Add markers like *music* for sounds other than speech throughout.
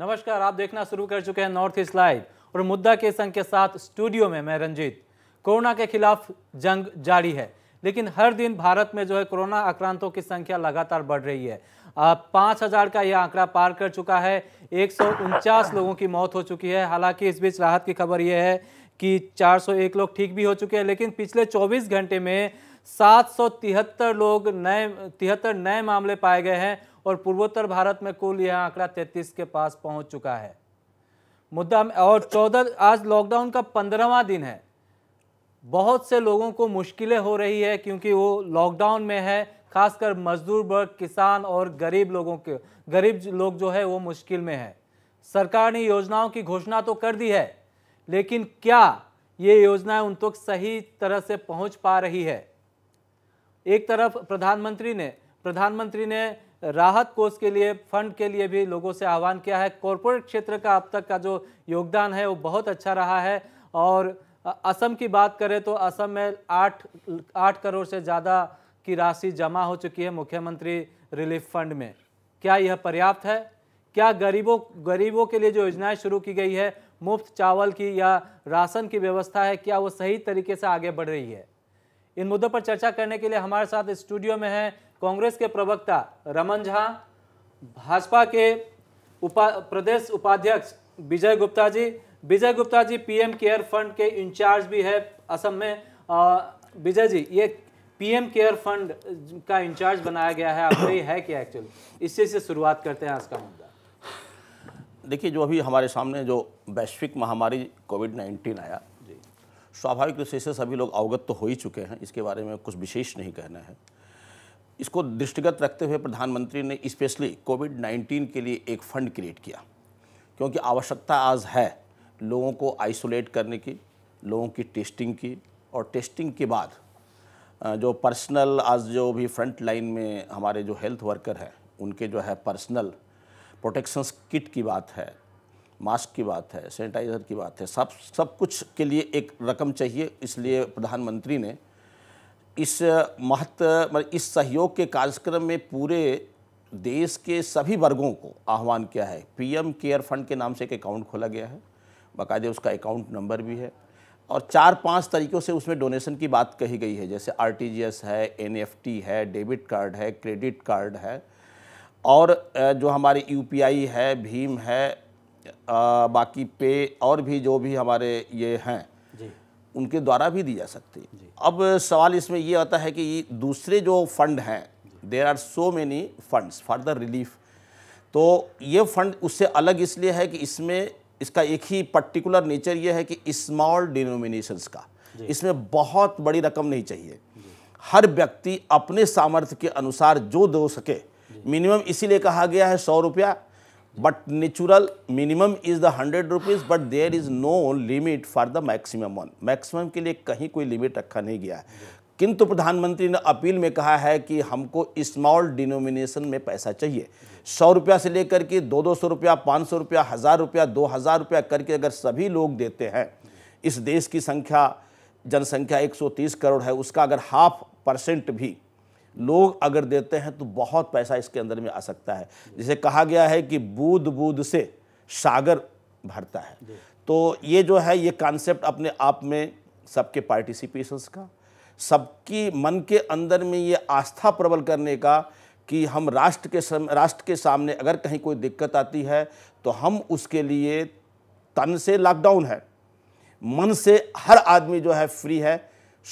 नमस्कार आप देखना शुरू कर चुके हैं नॉर्थ ईस्ट लाइव और मुद्दा के संघ के साथ स्टूडियो में मैं रंजीत कोरोना के खिलाफ जंग जारी है लेकिन हर दिन भारत में जो है कोरोना आक्रांतों की संख्या लगातार बढ़ रही है पाँच हज़ार का यह आंकड़ा पार कर चुका है एक लोगों की मौत हो चुकी है हालांकि इस बीच राहत की खबर यह है कि 401 लोग ठीक भी हो चुके हैं लेकिन पिछले 24 घंटे में सात लोग नए तिहत्तर नए मामले पाए गए हैं और पूर्वोत्तर भारत में कुल यह आंकड़ा तैतीस के पास पहुंच चुका है मुद्दा और चौदह आज लॉकडाउन का पंद्रहवा दिन है बहुत से लोगों को मुश्किलें हो रही है क्योंकि वो लॉकडाउन में है खासकर मजदूर वर्ग किसान और गरीब लोगों के गरीब लोग जो है वो मुश्किल में है सरकार ने योजनाओं की घोषणा तो कर दी है लेकिन क्या ये योजनाएं उन तक सही तरह से पहुंच पा रही है एक तरफ प्रधानमंत्री ने प्रधानमंत्री ने राहत कोष के लिए फंड के लिए भी लोगों से आह्वान किया है कॉरपोरेट क्षेत्र का अब तक का जो योगदान है वो बहुत अच्छा रहा है और असम की बात करें तो असम में आठ आठ करोड़ से ज़्यादा की राशि जमा हो चुकी है मुख्यमंत्री रिलीफ फंड में क्या यह पर्याप्त है क्या गरीबों गरीबों के लिए जो योजनाएं शुरू की गई है मुफ्त चावल की या राशन की व्यवस्था है क्या वो सही तरीके से आगे बढ़ रही है इन मुद्दों पर चर्चा करने के लिए हमारे साथ स्टूडियो में हैं कांग्रेस के प्रवक्ता रमन झा भाजपा के उपा प्रदेश उपाध्यक्ष Vijay Gupta ji Vijay Gupta ji PM care fund के इंचार्ज भी है असम में विजय जी ये पीएम केयर फंड का इंचार्ज बनाया गया है आपको ये *coughs* है क्या एक्चुअली इससे से शुरुआत करते हैं आज का मुद्दा देखिए जो अभी हमारे सामने जो वैश्विक महामारी कोविड नाइन्टीन आया स्वाभाविक रूप से सभी लोग अवगत तो हो ही चुके हैं इसके बारे में कुछ विशेष नहीं कहना है इसको दृष्टिगत रखते हुए प्रधानमंत्री ने स्पेशली कोविड 19 के लिए एक फंड क्रिएट किया क्योंकि आवश्यकता आज है लोगों को आइसोलेट करने की लोगों की टेस्टिंग की और टेस्टिंग के बाद जो पर्सनल आज जो भी फ्रंट लाइन में हमारे जो हेल्थ वर्कर हैं उनके जो है पर्सनल प्रोटेक्शन किट की बात है मास्क की बात है सैनिटाइज़र की बात है सब सब कुछ के लिए एक रकम चाहिए इसलिए प्रधानमंत्री ने इस महत्व मतलब इस सहयोग के कार्यक्रम में पूरे देश के सभी वर्गों को आह्वान किया है पीएम केयर फंड के नाम से एक अकाउंट खोला गया है बाकायदे उसका अकाउंट नंबर भी है और चार पांच तरीक़ों से उसमें डोनेशन की बात कही गई है जैसे आरटीजीएस है एनएफटी है डेबिट कार्ड है क्रेडिट कार्ड है और जो हमारे यूपीआई है भीम है आ, बाकी पे और भी जो भी हमारे ये हैं उनके द्वारा भी दी जा सकती है अब सवाल इसमें ये आता है कि दूसरे जो फंड हैं there are so many funds for the relief तो ये फंड उससे अलग इसलिए है कि इसमें इसका एक ही पर्टिकुलर नेचर ये है कि स्मॉल डिनोमिनेशंस का इसमें बहुत बड़ी रकम नहीं चाहिए हर व्यक्ति अपने सामर्थ्य के अनुसार जो दे सके मिनिमम इसीलिए कहा गया है सौ रुपया but natural minimum is the hundred rupees but there is no limit for the maximum one maximum के लिए कहीं कोई लिमिट रखा नहीं गया है किंतु प्रधानमंत्री ने अपील में कहा है कि हमको स्मॉल डिनोमिनेशन में पैसा चाहिए सौ रुपया से लेकर के दो दो सौ रुपया पाँच सौ रुपया हज़ार रुपया दो हज़ार रुपया करके अगर सभी लोग देते हैं इस देश की संख्या जनसंख्या तीस करोड़ है उसका अगर हाफ परसेंट भी लोग अगर देते हैं तो बहुत पैसा इसके अंदर में आ सकता है जिसे कहा गया है कि बूद बूद से सागर भरता है तो ये जो है ये कॉन्सेप्ट अपने आप में सबके पार्टिसिपेशंस का सबकी मन के अंदर में ये आस्था प्रबल करने का कि हम राष्ट्र के सम, राष्ट्र के सामने अगर कहीं कोई दिक्कत आती है तो हम उसके लिए तन से लॉकडाउन है मन से हर आदमी जो है फ्री है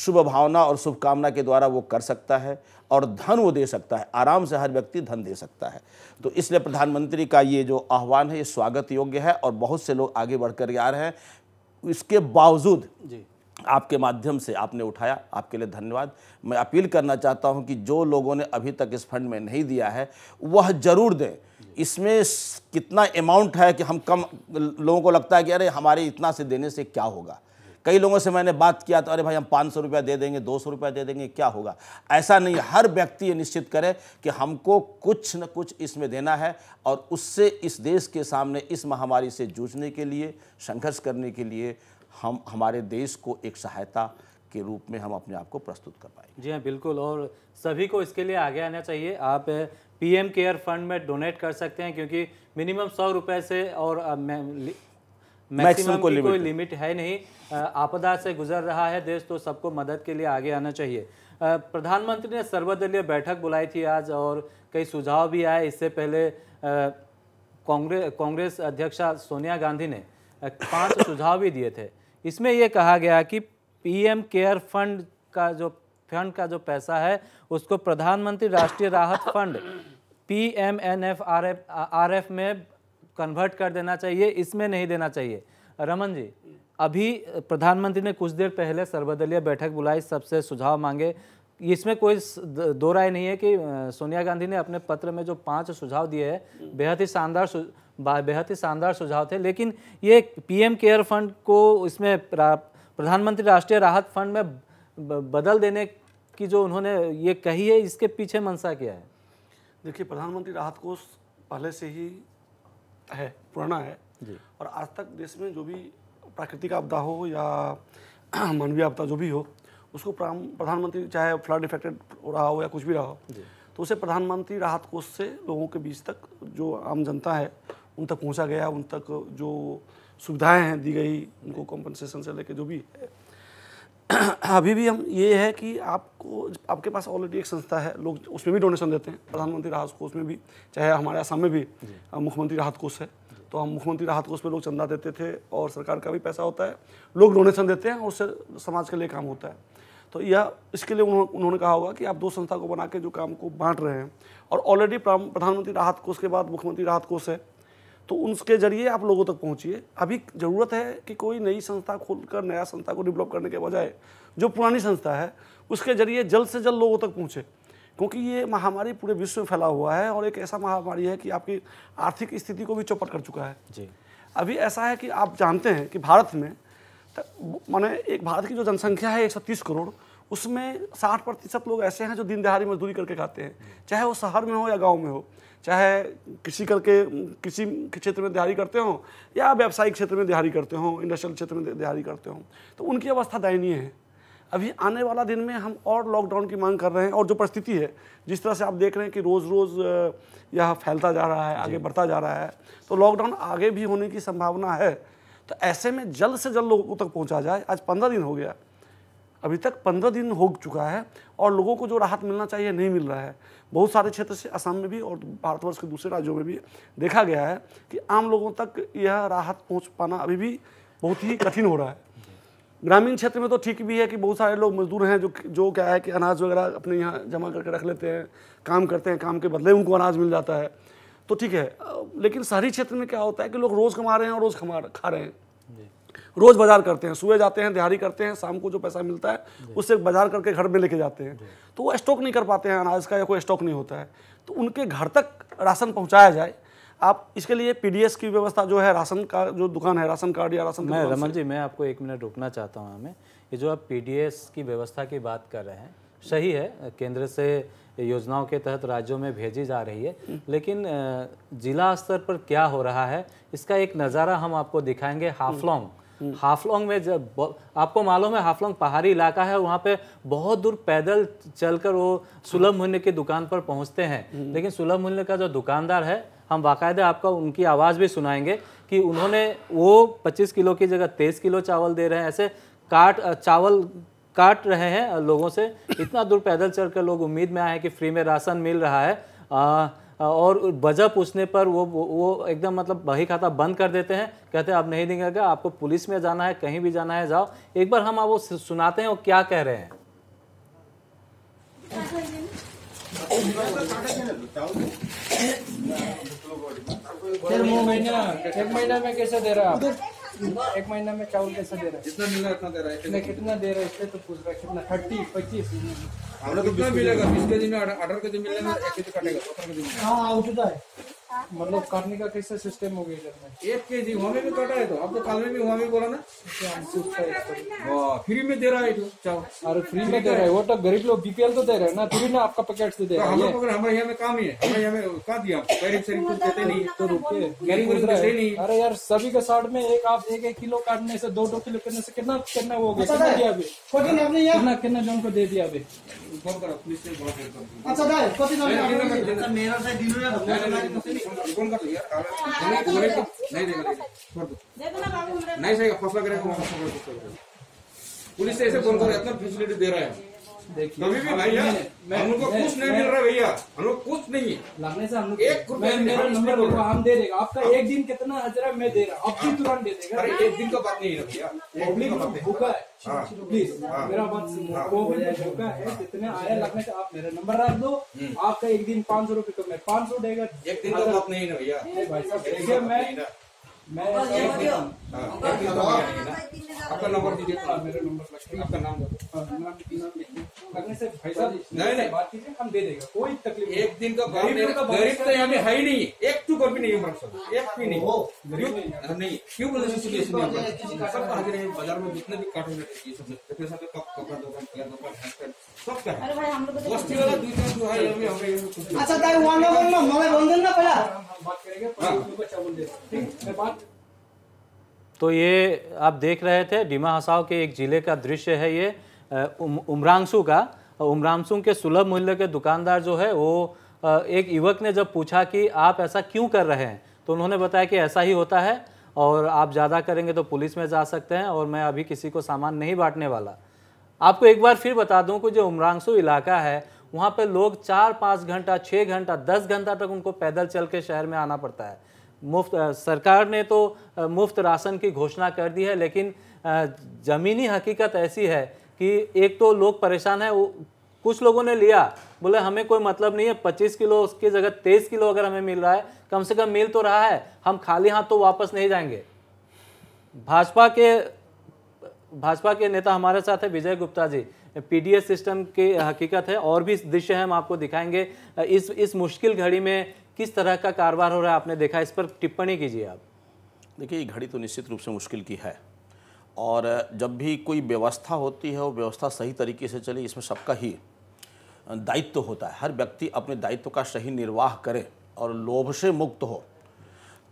शुभ भावना और शुभकामना के द्वारा वो कर सकता है और धन वो दे सकता है आराम से हर व्यक्ति धन दे सकता है तो इसलिए प्रधानमंत्री का ये जो आह्वान है ये स्वागत योग्य है और बहुत से लोग आगे बढ़ कर आ रहे हैं इसके बावजूद जी आपके माध्यम से आपने उठाया आपके लिए धन्यवाद मैं अपील करना चाहता हूं कि जो लोगों ने अभी तक इस फंड में नहीं दिया है वह जरूर दें इसमें कितना अमाउंट है कि हम कम लोगों को लगता है कि अरे हमारे इतना से देने से क्या होगा कई लोगों से मैंने बात किया तो अरे भाई हम पाँच सौ रुपया दे देंगे दो सौ रुपया दे देंगे क्या होगा ऐसा नहीं हर व्यक्ति ये निश्चित करे कि हमको कुछ न कुछ इसमें देना है और उससे इस देश के सामने इस महामारी से जूझने के लिए संघर्ष करने के लिए हम हमारे देश को एक सहायता के रूप में हम अपने आप को प्रस्तुत कर पाएंगे जी हाँ बिल्कुल और सभी को इसके लिए आगे आना चाहिए आप पीएम केयर फंड में डोनेट कर सकते हैं क्योंकि मिनिमम सौ रुपये से और मैक्सिमम को कोई लिमिट है नहीं आपदा से गुजर रहा है देश तो सबको मदद के लिए आगे आना चाहिए प्रधानमंत्री ने सर्वदलीय बैठक बुलाई थी आज और कई सुझाव भी आए इससे पहले कांग्रेस कांग्रेस अध्यक्षा सोनिया गांधी ने पांच *coughs* सुझाव भी दिए थे इसमें यह कहा गया कि पीएम केयर फंड का जो फंड का जो पैसा है उसको प्रधानमंत्री राष्ट्रीय राहत fund P M N F R F R F में कन्वर्ट कर देना चाहिए इसमें नहीं देना चाहिए रमन जी अभी प्रधानमंत्री ने कुछ देर पहले सर्वदलीय बैठक बुलाई सबसे सुझाव मांगे इसमें कोई दो राय नहीं है कि सोनिया गांधी ने अपने पत्र में जो पांच सुझाव दिए हैं बेहद ही शानदार बेहद ही शानदार सुझाव थे लेकिन ये पीएम केयर फंड को इसमें प्रधानमंत्री राष्ट्रीय राहत फंड में बदल देने की जो उन्होंने ये कही है इसके पीछे मंशा क्या है देखिए प्रधानमंत्री राहत कोष पहले से ही है पुराना है और आज तक देश में जो भी प्राकृतिक आपदा हो या *clears throat* मानवीय आपदा जो भी हो उसको प्रधानमंत्री चाहे फ्लड इफेक्टेड रहा हो या कुछ भी रहा हो तो उसे प्रधानमंत्री राहत कोष से लोगों के बीच तक जो आम जनता है उन तक पहुंचा गया उन तक जो सुविधाएं हैं दी गई उनको कॉम्पनसेशन से लेके जो भी है *clears throat* अभी भी हम ये है कि आपको आपके पास ऑलरेडी एक संस्था है लोग उसमें भी डोनेशन देते हैं प्रधानमंत्री राहत कोष में भी चाहे हमारे आसाम में भी मुख्यमंत्री राहत कोष है तो हम मुख्यमंत्री राहत कोष पर लोग चंदा देते थे और सरकार का भी पैसा होता है लोग डोनेशन देते हैं और उससे समाज के लिए काम होता है तो यह इसके लिए उन्होंने कहा होगा कि आप दो संस्था को बना के जो काम को बांट रहे हैं और ऑलरेडी प्रधानमंत्री राहत कोष के बाद मुख्यमंत्री राहत कोष है तो उसके जरिए आप लोगों तक पहुँचिए अभी ज़रूरत है कि कोई नई संस्था खोलकर नया संस्था को डेवलप करने के बजाय जो पुरानी संस्था है उसके जरिए जल्द से जल्द लोगों तक पहुँचे क्योंकि ये महामारी पूरे विश्व में फैला हुआ है और एक ऐसा महामारी है कि आपकी आर्थिक स्थिति को भी चौपट कर चुका है जी अभी ऐसा है कि आप जानते हैं कि भारत में माने एक भारत की जो जनसंख्या है एक करोड़ उसमें 60 प्रतिशत लोग ऐसे हैं जो दिन दिहाड़ी मजदूरी करके खाते हैं चाहे वो शहर में हो या गांव में हो चाहे कृषि करके कृषि के क्षेत्र में दिहाड़ी करते हों या व्यावसायिक क्षेत्र में दिहाड़ी करते हों इंडस्ट्रियल क्षेत्र में दिहाड़ी करते हों तो उनकी अवस्था दयनीय है अभी आने वाला दिन में हम और लॉकडाउन की मांग कर रहे हैं और जो परिस्थिति है जिस तरह से आप देख रहे हैं कि रोज़ रोज़ यह फैलता जा रहा है आगे बढ़ता जा रहा है तो लॉकडाउन आगे भी होने की संभावना है तो ऐसे में जल्द से जल्द लोगों तक पहुंचा जाए आज पंद्रह दिन हो गया अभी तक पंद्रह दिन हो चुका है और लोगों को जो राहत मिलना चाहिए नहीं मिल रहा है बहुत सारे क्षेत्र से असम में भी और भारतवर्ष के दूसरे राज्यों में भी देखा गया है कि आम लोगों तक यह राहत पहुँच पाना अभी भी बहुत ही कठिन हो रहा है ग्रामीण क्षेत्र में तो ठीक भी है कि बहुत सारे लोग मजदूर हैं जो जो क्या है कि अनाज वगैरह अपने यहाँ जमा करके रख लेते हैं काम करते हैं काम के बदले उनको अनाज मिल जाता है तो ठीक है लेकिन शहरी क्षेत्र में क्या होता है कि लोग रोज़ कमा रहे हैं और रोज़ खमा खा रहे हैं रोज बाजार करते हैं सुबह जाते हैं दिहाड़ी करते हैं शाम को जो पैसा मिलता है उससे बाजार करके घर में लेके जाते हैं तो वो स्टॉक नहीं कर पाते हैं अनाज का या कोई स्टॉक नहीं होता है तो उनके घर तक राशन पहुँचाया जाए आप इसके लिए पीडीएस की व्यवस्था जो है राशन का जो दुकान है राशन कार्ड या राशन मैं रमन जी मैं आपको एक मिनट रुकना चाहता हूँ हमें ये जो आप पी की व्यवस्था की बात कर रहे हैं सही है केंद्र से योजनाओं के तहत राज्यों में भेजी जा रही है हम्म। लेकिन जिला स्तर पर क्या हो रहा है इसका एक नज़ारा हम आपको दिखाएंगे हम्म। हाफलोंग हाफ लॉन्ग में जब आपको मालूम है हाफ लॉन्ग पहाड़ी इलाका है वहाँ पे बहुत दूर पैदल चलकर वो सुलभ मूल्य की दुकान पर पहुँचते हैं हम्म। लेकिन सुलभ मूल्य का जो दुकानदार है हम बाकायदे आपका उनकी आवाज़ भी सुनाएंगे कि उन्होंने वो 25 किलो की जगह 23 किलो चावल दे रहे हैं ऐसे काट चावल काट रहे हैं लोगों से इतना दूर पैदल चल लोग उम्मीद में आए हैं कि फ्री में राशन मिल रहा है आ, और वजह पूछने पर वो वो एकदम मतलब बही खाता बंद कर देते हैं कहते हैं आप नहीं देंगे आपको पुलिस में जाना है कहीं भी जाना है जाओ एक बार हम आपको सुनाते हैं वो क्या कह रहे हैं एक महीना में कैसे दे रहा आप हाँ, एक महीना में चावल कैसा दे रहा है जितना मिल रहा है उतना दे रहा है कितना दे रहा है इसलिए तो पूछ रहा है कितना थर्टी पच्चीस हम लोग कितना मिलेगा बीस के दिन में अठारह के दिन मिलेगा एक तो सत्रह के हाँ, हाँ उठता है मतलब करने का कैसा सिस्टम हो गया इधर में एक के जी वहाँ में भी कटा है तो आपको तो काल में भी वहाँ में बोला ना फ्री में दे रहा है तो चाहो अरे फ्री में दे रहा है वो तो गरीब लोग बीपीएल तो दे रहे हैं ना थोड़ी ना आपका पैकेट से दे रहा है हमारे यहाँ में काम ही है हमारे यहाँ में कहा दिया गरीब शरीफ कुछ देते नहीं तो रुके गरीब देते नहीं अरे यार सभी के साथ में एक आप एक एक किलो काटने से दो दो किलो करने से कितना कितना वो हो गया कितना दिया अभी कितना कितना जन को दे दिया अभी फोन करो पुलिस ने बहुत अच्छा मेरा से दिन तो नहीं सही फैसला करेगा पुलिस से ऐसे फोन करो इतना फैसिलिटी दे रहा है कभी भी भैया हम लोग को कुछ नहीं मिल रहा भैया हम लोग कुछ नहीं है लगने से हम लोग एक मेरा नंबर देखो हम दे देगा आपका एक दिन कितना हजार मैं दे रहा अब भी हाँ। तुरंत दे देगा अरे एक दिन का बात नहीं है भैया पब्लिक तो भूखा है हाँ। हाँ। प्लीज मेरा बात पब्लिक भूखा है जितने आया लगने से आप मेरा नंबर रख दो हम्म। आपका एक दिन पाँच सौ रूपये का तो मैं पाँच सौ देगा एक दिन का बात नहीं है भैया मैं आपका नंबर दीजिए मेरा नंबर आपका नाम नाम नहीं नहीं बात कीजिए हम दे कोई तकलीफ एक दिन का गरीब तो यहाँ है ही नहीं एक टू नहीं है एक भी नहीं नहीं क्यों बाजार में जितने भी ये कप कपड़ा दुकान दुकान तो, अच्छा, तो, हाँ। तो ये आप देख रहे थे डीमा हसाव के एक ज़िले का दृश्य है ये उमरांशु का उमरांशु के सुलभ मूल्य के दुकानदार जो है वो एक युवक ने जब पूछा कि आप ऐसा क्यों कर रहे हैं तो उन्होंने बताया कि ऐसा ही होता है और आप ज़्यादा करेंगे तो पुलिस में जा सकते हैं और मैं अभी किसी को सामान नहीं बांटने वाला आपको एक बार फिर बता दूं कि जो उमरांगसू इलाका है वहाँ पर लोग चार पाँच घंटा छः घंटा दस घंटा तक उनको पैदल चल के शहर में आना पड़ता है मुफ्त सरकार ने तो मुफ्त राशन की घोषणा कर दी है लेकिन ज़मीनी हकीकत ऐसी है कि एक तो लोग परेशान है वो कुछ लोगों ने लिया बोले हमें कोई मतलब नहीं है पच्चीस किलो उसकी जगह तेईस किलो अगर हमें मिल रहा है कम से कम मिल तो रहा है हम खाली हाथ तो वापस नहीं जाएंगे भाजपा के भाजपा के नेता हमारे साथ है विजय गुप्ता जी पीडीएस सिस्टम की हकीकत है और भी दृश्य हम आपको दिखाएंगे इस इस मुश्किल घड़ी में किस तरह का कारोबार हो रहा है आपने देखा इस पर टिप्पणी कीजिए आप देखिए ये घड़ी तो निश्चित रूप से मुश्किल की है और जब भी कोई व्यवस्था होती है वो व्यवस्था सही तरीके से चले इसमें सबका ही दायित्व तो होता है हर व्यक्ति अपने दायित्व तो का सही निर्वाह करे और लोभ से मुक्त हो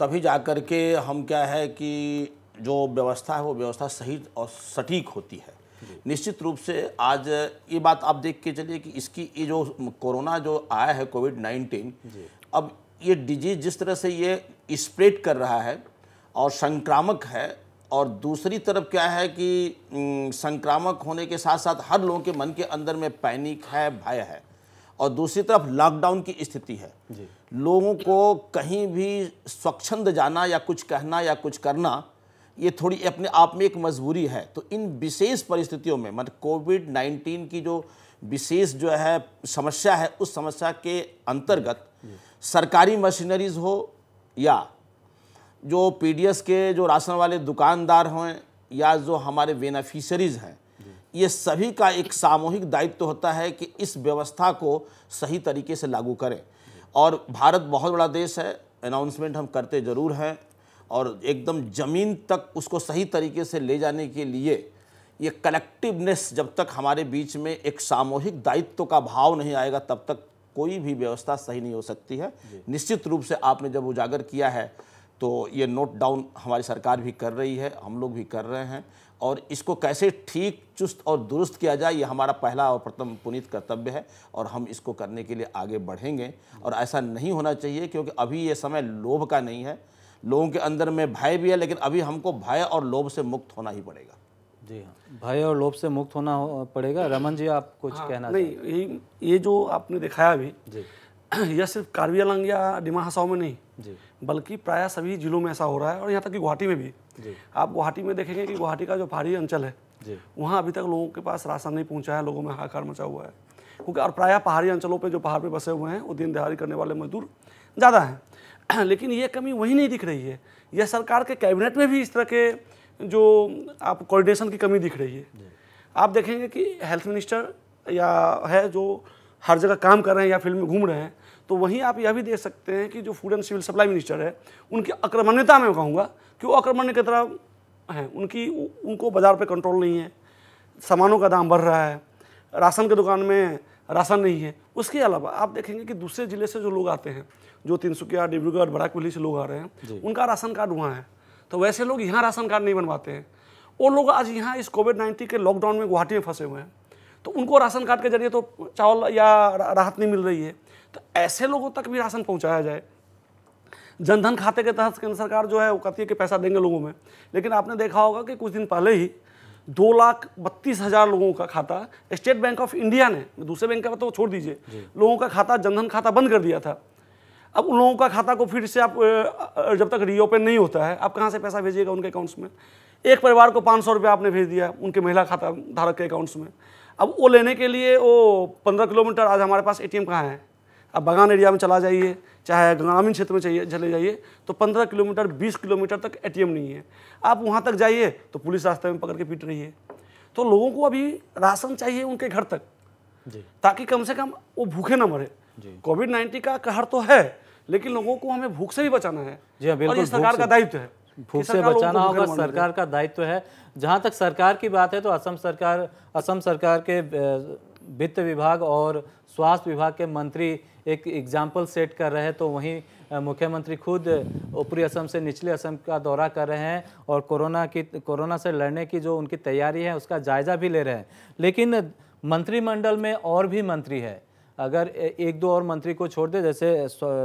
तभी जा कर के हम क्या है कि जो व्यवस्था है वो व्यवस्था सही और सटीक होती है निश्चित रूप से आज ये बात आप देख के चलिए कि इसकी ये जो कोरोना जो आया है कोविड नाइन्टीन अब ये डिजीज जिस तरह से ये स्प्रेड कर रहा है और संक्रामक है और दूसरी तरफ क्या है कि संक्रामक होने के साथ साथ हर लोगों के मन के अंदर में पैनिक है भय है और दूसरी तरफ लॉकडाउन की स्थिति है लोगों को कहीं भी स्वच्छंद जाना या कुछ कहना या कुछ करना ये थोड़ी अपने आप में एक मजबूरी है तो इन विशेष परिस्थितियों में मतलब कोविड नाइन्टीन की जो विशेष जो है समस्या है उस समस्या के अंतर्गत सरकारी मशीनरीज हो या जो पी के जो राशन वाले दुकानदार हैं या जो हमारे बेनाफिशरीज़ हैं ये सभी का एक सामूहिक दायित्व तो होता है कि इस व्यवस्था को सही तरीके से लागू करें और भारत बहुत बड़ा देश है अनाउंसमेंट हम करते ज़रूर हैं और एकदम ज़मीन तक उसको सही तरीके से ले जाने के लिए ये कलेक्टिवनेस जब तक हमारे बीच में एक सामूहिक दायित्व तो का भाव नहीं आएगा तब तक कोई भी व्यवस्था सही नहीं हो सकती है निश्चित रूप से आपने जब उजागर किया है तो ये नोट डाउन हमारी सरकार भी कर रही है हम लोग भी कर रहे हैं और इसको कैसे ठीक चुस्त और दुरुस्त किया जाए ये हमारा पहला और प्रथम पुनीत कर्तव्य है और हम इसको करने के लिए आगे बढ़ेंगे और ऐसा नहीं होना चाहिए क्योंकि अभी ये समय लोभ का नहीं है लोगों के अंदर में भय भी है लेकिन अभी हमको भय और लोभ से मुक्त होना ही पड़ेगा जी हाँ भय और लोभ से मुक्त होना पड़ेगा रमन जी आप कुछ हाँ, कहना नहीं ये, ये जो आपने दिखाया अभी जी *clears throat* यह सिर्फ कार्बी आलंग या डिमा हसाओ में नहीं बल्कि प्राय सभी जिलों में ऐसा हो रहा है और यहाँ तक कि गुवाहाटी में भी आप गुवाहाटी में देखेंगे कि गुवाहाटी का जो पहाड़ी अंचल है वहाँ अभी तक लोगों के पास राशन नहीं पहुँचा है लोगों में हाहाकार मचा हुआ है क्योंकि और प्रायः पहाड़ी अंचलों पर जो पहाड़ पर बसे हुए हैं वो दिन दिहाड़ी करने वाले मजदूर ज़्यादा हैं *clears throat* लेकिन ये कमी वहीं नहीं दिख रही है यह सरकार के कैबिनेट में भी इस तरह के जो आप कोऑर्डिनेशन की कमी दिख रही है आप देखेंगे कि हेल्थ मिनिस्टर या है जो हर जगह काम कर रहे हैं या फील्ड में घूम रहे हैं तो वहीं आप यह भी देख सकते हैं कि जो food and civil supply minister है उनकी अक्रमण्यता मैं कहूँगा कि वो अक्रमण्य की तरह हैं उनकी उनको बाज़ार पर कंट्रोल नहीं है सामानों का दाम बढ़ रहा है राशन की दुकान में राशन नहीं है उसके अलावा आप देखेंगे कि दूसरे ज़िले से जो लोग आते हैं जो तिनसुकिया डिब्रूगढ़ बड़ाकुली से लोग आ रहे हैं उनका राशन कार्ड वहाँ है तो वैसे लोग यहाँ राशन कार्ड नहीं बनवाते हैं वो लोग आज यहाँ इस कोविड नाइन्टीन के लॉकडाउन में गुवाहाटी में फंसे हुए हैं तो उनको राशन कार्ड के जरिए तो चावल या राहत नहीं मिल रही है तो ऐसे लोगों तक भी राशन पहुँचाया जाए जनधन खाते के तहत केंद्र सरकार जो है वो कहती है कि पैसा देंगे लोगों में लेकिन आपने देखा होगा कि कुछ दिन पहले ही दो लाख बत्तीस हज़ार लोगों का खाता स्टेट बैंक ऑफ इंडिया ने दूसरे बैंक का तो छोड़ दीजिए लोगों का खाता जनधन खाता बंद कर दिया था अब उन लोगों का खाता को फिर से आप जब तक रीओपन नहीं होता है आप कहाँ से पैसा भेजिएगा उनके अकाउंट्स में एक परिवार को पाँच सौ आपने भेज दिया उनके महिला खाता धारक के अकाउंट्स में अब वो लेने के लिए वो पंद्रह किलोमीटर आज हमारे पास ए टी कहाँ है अब बागान एरिया में चला जाइए चाहे ग्रामीण क्षेत्र में चाहिए चले जाइए तो पंद्रह किलोमीटर बीस किलोमीटर तक एटीएम नहीं है आप वहाँ तक जाइए तो पुलिस रास्ते में पकड़ के पीट रही है तो लोगों को अभी राशन चाहिए उनके घर तक ताकि कम से कम वो भूखे ना मरे कोविड नाइन्टीन का कहर तो है लेकिन लोगों को हमें भूख से भी बचाना है जी हाँ, और ये सरकार का दायित्व है भूख से बचाना होगा सरकार का दायित्व है जहाँ तक सरकार की बात है तो असम सरकार असम सरकार के वित्त विभाग और स्वास्थ्य विभाग के मंत्री एक एग्ज़ाम्पल सेट कर रहे हैं तो वहीं मुख्यमंत्री खुद ऊपरी असम से निचले असम का दौरा कर रहे हैं और कोरोना की कोरोना से लड़ने की जो उनकी तैयारी है उसका जायज़ा भी ले रहे हैं लेकिन मंत्रिमंडल में और भी मंत्री है अगर एक दो और मंत्री को छोड़ दे जैसे